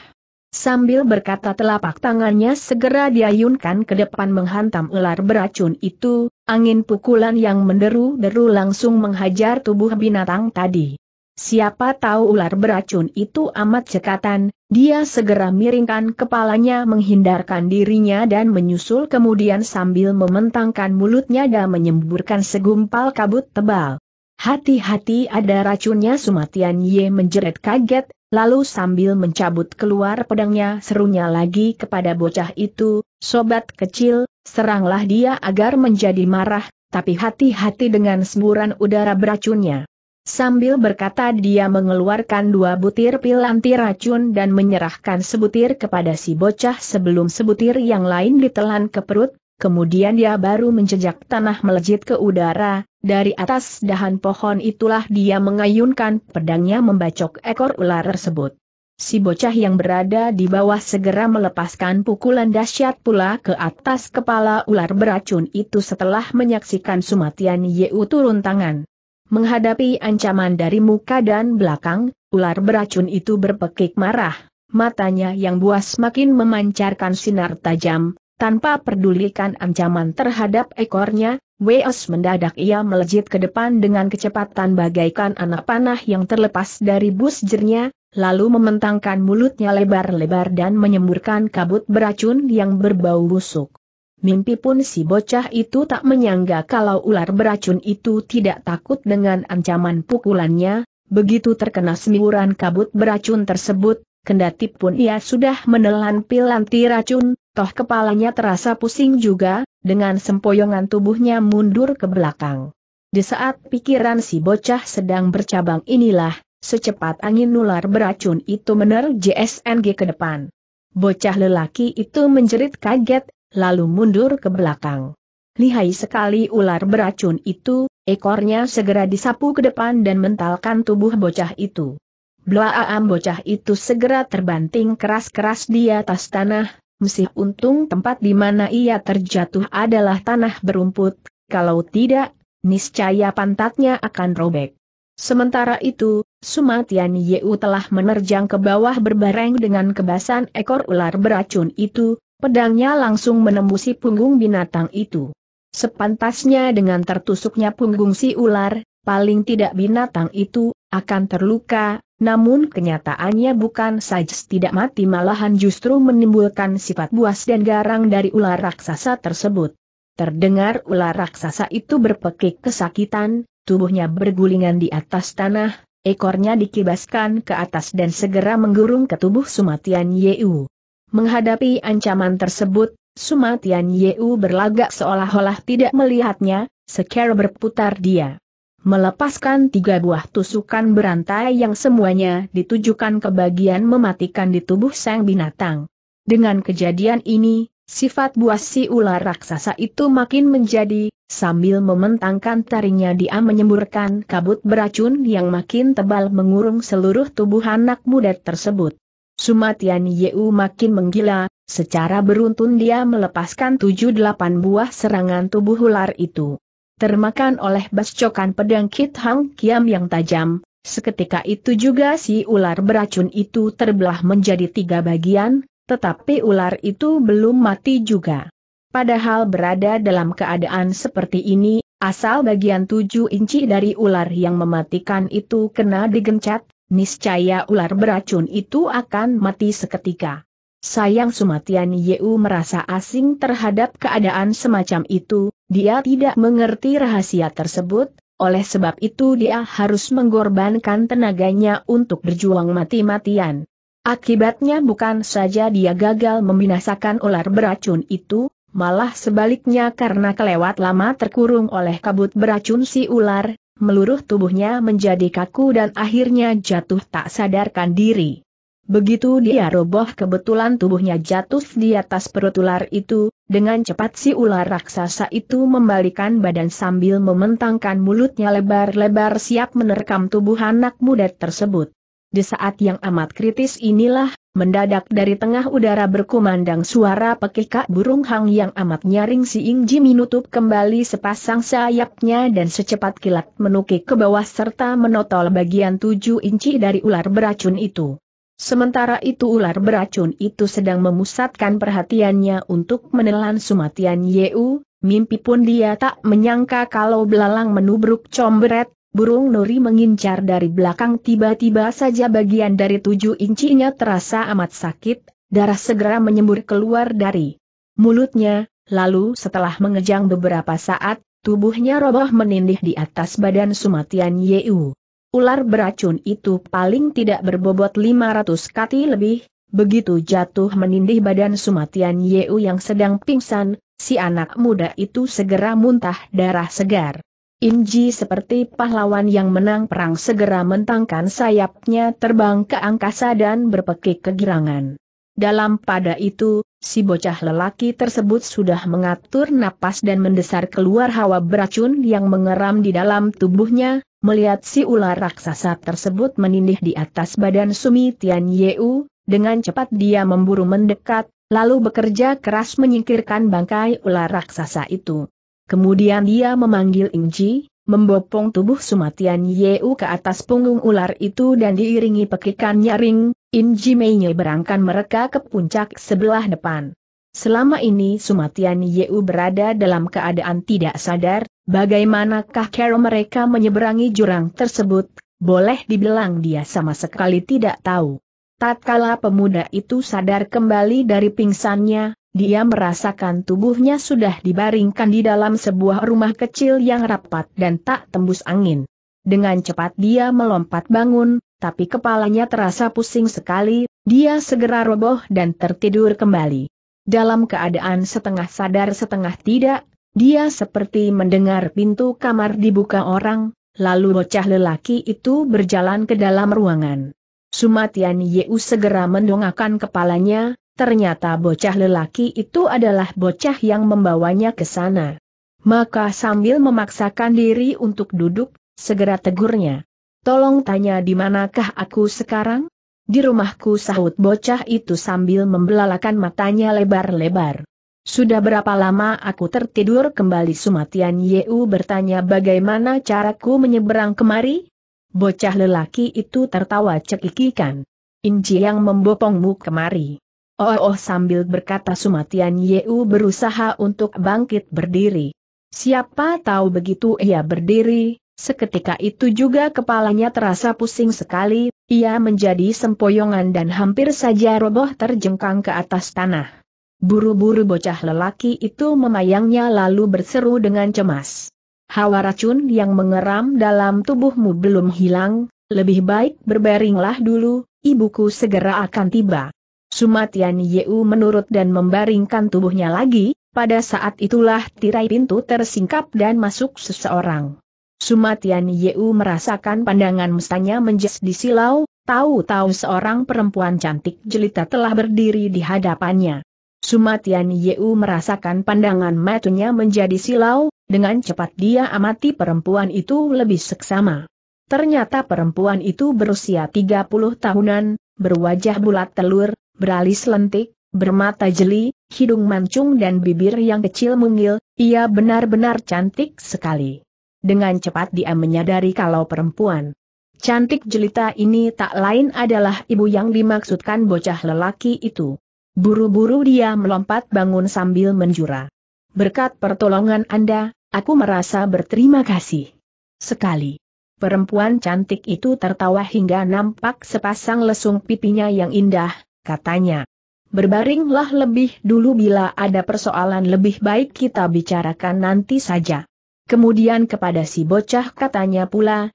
Sambil berkata telapak tangannya segera diayunkan ke depan menghantam ular beracun itu, angin pukulan yang menderu-deru langsung menghajar tubuh binatang tadi. Siapa tahu ular beracun itu amat cekatan, dia segera miringkan kepalanya menghindarkan dirinya dan menyusul kemudian sambil mementangkan mulutnya dan menyemburkan segumpal kabut tebal. Hati-hati ada racunnya Sumatian Ye menjerit kaget, lalu sambil mencabut keluar pedangnya serunya lagi kepada bocah itu, sobat kecil, seranglah dia agar menjadi marah, tapi hati-hati dengan semburan udara beracunnya. Sambil berkata dia mengeluarkan dua butir pil anti racun dan menyerahkan sebutir kepada si bocah sebelum sebutir yang lain ditelan ke perut, kemudian dia baru menjejak tanah melejit ke udara, dari atas dahan pohon itulah dia mengayunkan pedangnya membacok ekor ular tersebut. Si bocah yang berada di bawah segera melepaskan pukulan dahsyat pula ke atas kepala ular beracun itu setelah menyaksikan Sumatian Yeu turun tangan. Menghadapi ancaman dari muka dan belakang, ular beracun itu berpekik marah. Matanya yang buas makin memancarkan sinar tajam, tanpa pedulikan ancaman terhadap ekornya, Weos mendadak ia melejit ke depan dengan kecepatan bagaikan anak panah yang terlepas dari bus jernya, lalu mementangkan mulutnya lebar-lebar dan menyemburkan kabut beracun yang berbau busuk. Mimpi pun si bocah itu tak menyangga kalau ular beracun itu tidak takut dengan ancaman pukulannya, begitu terkena semburan kabut beracun tersebut, kendati pun ia sudah menelan pil anti racun, Toh kepalanya terasa pusing juga, dengan sempoyongan tubuhnya mundur ke belakang. Di saat pikiran si bocah sedang bercabang inilah, secepat angin nular beracun itu mener JSNG ke depan. Bocah lelaki itu menjerit kaget, lalu mundur ke belakang. Lihai sekali ular beracun itu, ekornya segera disapu ke depan dan mentalkan tubuh bocah itu. Blaam bocah itu segera terbanting keras-keras di atas tanah, Mesti untung tempat di mana ia terjatuh adalah tanah berumput, kalau tidak, niscaya pantatnya akan robek. Sementara itu, Sumatian Yeu telah menerjang ke bawah berbareng dengan kebasan ekor ular beracun itu, pedangnya langsung menembusi punggung binatang itu. Sepantasnya dengan tertusuknya punggung si ular, paling tidak binatang itu akan terluka, namun kenyataannya bukan saja tidak mati malahan justru menimbulkan sifat buas dan garang dari ular raksasa tersebut. Terdengar ular raksasa itu berpekik kesakitan, tubuhnya bergulingan di atas tanah, ekornya dikibaskan ke atas dan segera menggurung ke tubuh Sumatian Yeu. Menghadapi ancaman tersebut, Sumatian Yeu berlagak seolah-olah tidak melihatnya, secara berputar dia melepaskan tiga buah tusukan berantai yang semuanya ditujukan ke bagian mematikan di tubuh sang binatang. Dengan kejadian ini, sifat buas si ular raksasa itu makin menjadi, sambil mementangkan tarinya, dia menyemburkan kabut beracun yang makin tebal mengurung seluruh tubuh anak muda tersebut. Sumatian Yeu makin menggila, secara beruntun dia melepaskan tujuh delapan buah serangan tubuh ular itu termakan oleh bascokan pedang Kit Hang Kiam yang tajam. Seketika itu juga si ular beracun itu terbelah menjadi tiga bagian, tetapi ular itu belum mati juga. Padahal berada dalam keadaan seperti ini, asal bagian tujuh inci dari ular yang mematikan itu kena digencat, niscaya ular beracun itu akan mati seketika. Sayang Sumatian Yeu merasa asing terhadap keadaan semacam itu, dia tidak mengerti rahasia tersebut, oleh sebab itu dia harus mengorbankan tenaganya untuk berjuang mati-matian. Akibatnya bukan saja dia gagal membinasakan ular beracun itu, malah sebaliknya karena kelewat lama terkurung oleh kabut beracun si ular, meluruh tubuhnya menjadi kaku dan akhirnya jatuh tak sadarkan diri. Begitu dia roboh kebetulan tubuhnya jatuh di atas perut ular itu, dengan cepat si ular raksasa itu membalikan badan sambil mementangkan mulutnya lebar-lebar siap menerkam tubuh anak muda tersebut. Di saat yang amat kritis inilah, mendadak dari tengah udara berkumandang suara pekikak burung hang yang amat nyaring si Ing Ji menutup kembali sepasang sayapnya dan secepat kilat menukik ke bawah serta menotol bagian tujuh inci dari ular beracun itu. Sementara itu ular beracun itu sedang memusatkan perhatiannya untuk menelan sumatian Yeu, mimpi pun dia tak menyangka kalau belalang menubruk comberet, burung nuri mengincar dari belakang tiba-tiba saja bagian dari tujuh incinya terasa amat sakit, darah segera menyembur keluar dari mulutnya, lalu setelah mengejang beberapa saat, tubuhnya roboh menindih di atas badan sumatian Yeu. Ular beracun itu paling tidak berbobot 500 kati lebih, begitu jatuh menindih badan Sumatian Yeu yang sedang pingsan, si anak muda itu segera muntah darah segar. Inji seperti pahlawan yang menang perang segera mentangkan sayapnya terbang ke angkasa dan berpekik kegirangan. Dalam pada itu, si bocah lelaki tersebut sudah mengatur napas dan mendesar keluar hawa beracun yang mengeram di dalam tubuhnya, Melihat si ular raksasa tersebut menindih di atas badan Sumi Tian Yeu, dengan cepat dia memburu mendekat, lalu bekerja keras menyingkirkan bangkai ular raksasa itu. Kemudian dia memanggil Ingji, membopong tubuh Sumatian Yeu ke atas punggung ular itu dan diiringi pekikan nyaring, Inji Mei berangkan mereka ke puncak sebelah depan. Selama ini Sumatian Yeu berada dalam keadaan tidak sadar, Bagaimanakah cara mereka menyeberangi jurang tersebut? Boleh dibilang dia sama sekali tidak tahu. Tatkala pemuda itu sadar kembali dari pingsannya, dia merasakan tubuhnya sudah dibaringkan di dalam sebuah rumah kecil yang rapat dan tak tembus angin. Dengan cepat dia melompat bangun, tapi kepalanya terasa pusing sekali, dia segera roboh dan tertidur kembali. Dalam keadaan setengah sadar setengah tidak, dia seperti mendengar pintu kamar dibuka orang, lalu bocah lelaki itu berjalan ke dalam ruangan. Sumatian Yeu segera mendongakkan kepalanya, ternyata bocah lelaki itu adalah bocah yang membawanya ke sana. Maka sambil memaksakan diri untuk duduk, segera tegurnya. Tolong tanya di manakah aku sekarang? Di rumahku sahut bocah itu sambil membelalakan matanya lebar-lebar. Sudah berapa lama aku tertidur kembali Sumatian Yeu bertanya bagaimana caraku menyeberang kemari? Bocah lelaki itu tertawa cekikikan. Inci yang membopongmu kemari. Oh, oh sambil berkata Sumatian Yeu berusaha untuk bangkit berdiri. Siapa tahu begitu ia berdiri, seketika itu juga kepalanya terasa pusing sekali, ia menjadi sempoyongan dan hampir saja roboh terjengkang ke atas tanah. Buru-buru bocah lelaki itu memayangnya lalu berseru dengan cemas. Hawa racun yang mengeram dalam tubuhmu belum hilang, lebih baik berbaringlah dulu, ibuku segera akan tiba. Sumatian Yeu menurut dan membaringkan tubuhnya lagi, pada saat itulah tirai pintu tersingkap dan masuk seseorang. Sumatian Yeu merasakan pandangan mustanya menjes di silau, tahu-tahu seorang perempuan cantik jelita telah berdiri di hadapannya. Sumatian Yeu merasakan pandangan matanya menjadi silau, dengan cepat dia amati perempuan itu lebih seksama. Ternyata perempuan itu berusia 30 tahunan, berwajah bulat telur, beralis lentik, bermata jeli, hidung mancung dan bibir yang kecil mungil, ia benar-benar cantik sekali. Dengan cepat dia menyadari kalau perempuan cantik jelita ini tak lain adalah ibu yang dimaksudkan bocah lelaki itu. Buru-buru dia melompat bangun sambil menjura. Berkat pertolongan Anda, aku merasa berterima kasih. Sekali. Perempuan cantik itu tertawa hingga nampak sepasang lesung pipinya yang indah, katanya. Berbaringlah lebih dulu bila ada persoalan lebih baik kita bicarakan nanti saja. Kemudian kepada si bocah katanya pula,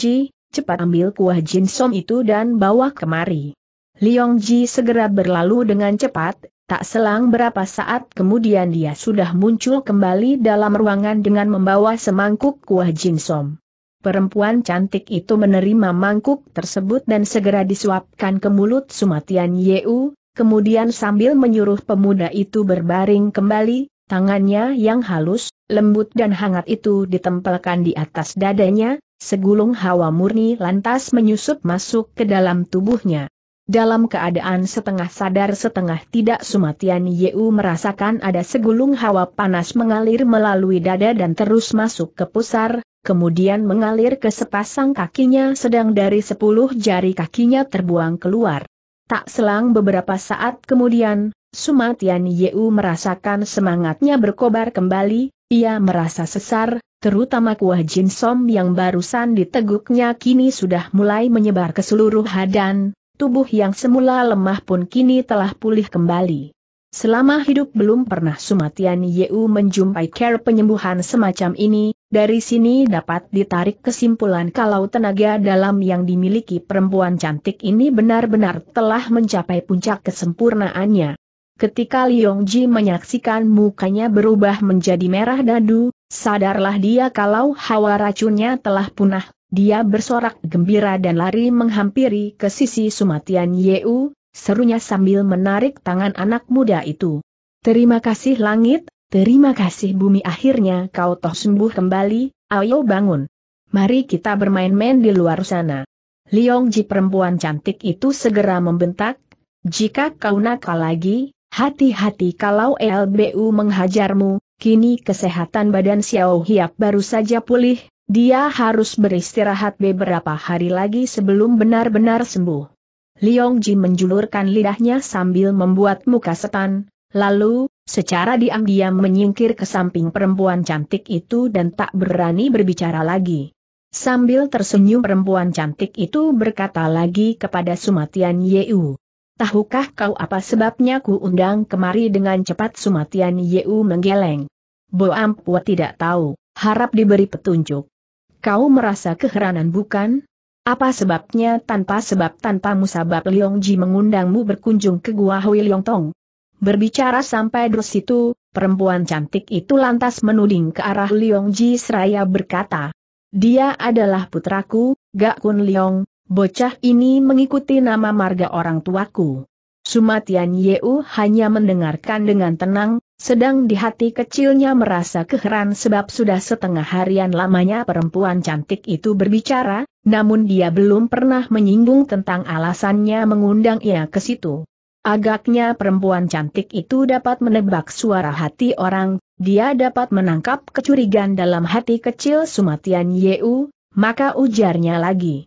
Ji, cepat ambil kuah jinsom itu dan bawa kemari. Liong Ji segera berlalu dengan cepat, tak selang berapa saat kemudian dia sudah muncul kembali dalam ruangan dengan membawa semangkuk kuah jinsom. Perempuan cantik itu menerima mangkuk tersebut dan segera disuapkan ke mulut Sumatian Yeu, kemudian sambil menyuruh pemuda itu berbaring kembali, tangannya yang halus, lembut dan hangat itu ditempelkan di atas dadanya, segulung hawa murni lantas menyusup masuk ke dalam tubuhnya. Dalam keadaan setengah sadar setengah tidak Sumatian Yeu merasakan ada segulung hawa panas mengalir melalui dada dan terus masuk ke pusar, kemudian mengalir ke sepasang kakinya sedang dari sepuluh jari kakinya terbuang keluar. Tak selang beberapa saat kemudian, Sumatian Yeu merasakan semangatnya berkobar kembali, ia merasa sesar, terutama kuah jinsom yang barusan diteguknya kini sudah mulai menyebar ke seluruh hadan, tubuh yang semula lemah pun kini telah pulih kembali. Selama hidup belum pernah Sumatian Yeu menjumpai care penyembuhan semacam ini, dari sini dapat ditarik kesimpulan kalau tenaga dalam yang dimiliki perempuan cantik ini benar-benar telah mencapai puncak kesempurnaannya. Ketika Liong Ji menyaksikan mukanya berubah menjadi merah dadu, sadarlah dia kalau hawa racunnya telah punah, dia bersorak gembira dan lari menghampiri ke sisi Sumatian Yeu, serunya sambil menarik tangan anak muda itu. Terima kasih langit, terima kasih bumi akhirnya kau toh sembuh kembali, ayo bangun. Mari kita bermain-main di luar sana. Liong Ji perempuan cantik itu segera membentak, jika kau nakal lagi, hati-hati kalau LBU menghajarmu, kini kesehatan badan Xiao Hiap baru saja pulih, dia harus beristirahat beberapa hari lagi sebelum benar-benar sembuh. Liong Ji menjulurkan lidahnya sambil membuat muka setan, lalu, secara diam-diam menyingkir ke samping perempuan cantik itu dan tak berani berbicara lagi. Sambil tersenyum perempuan cantik itu berkata lagi kepada Sumatian Yeu. Tahukah kau apa sebabnya ku undang kemari dengan cepat Sumatian Yeu menggeleng? Boam tidak tahu, harap diberi petunjuk. Kau merasa keheranan bukan? Apa sebabnya tanpa sebab tanpa musabab Liong Ji mengundangmu berkunjung ke Gua Hui Liong Tong? Berbicara sampai di situ, perempuan cantik itu lantas menuding ke arah Liong Ji seraya berkata, Dia adalah putraku, Gak Kun Liong, bocah ini mengikuti nama marga orang tuaku. Sumatian Yeu hanya mendengarkan dengan tenang, sedang di hati kecilnya merasa keheran sebab sudah setengah harian lamanya perempuan cantik itu berbicara, namun dia belum pernah menyinggung tentang alasannya mengundang ia ke situ. Agaknya perempuan cantik itu dapat menebak suara hati orang, dia dapat menangkap kecurigaan dalam hati kecil Sumatian Yeu, maka ujarnya lagi.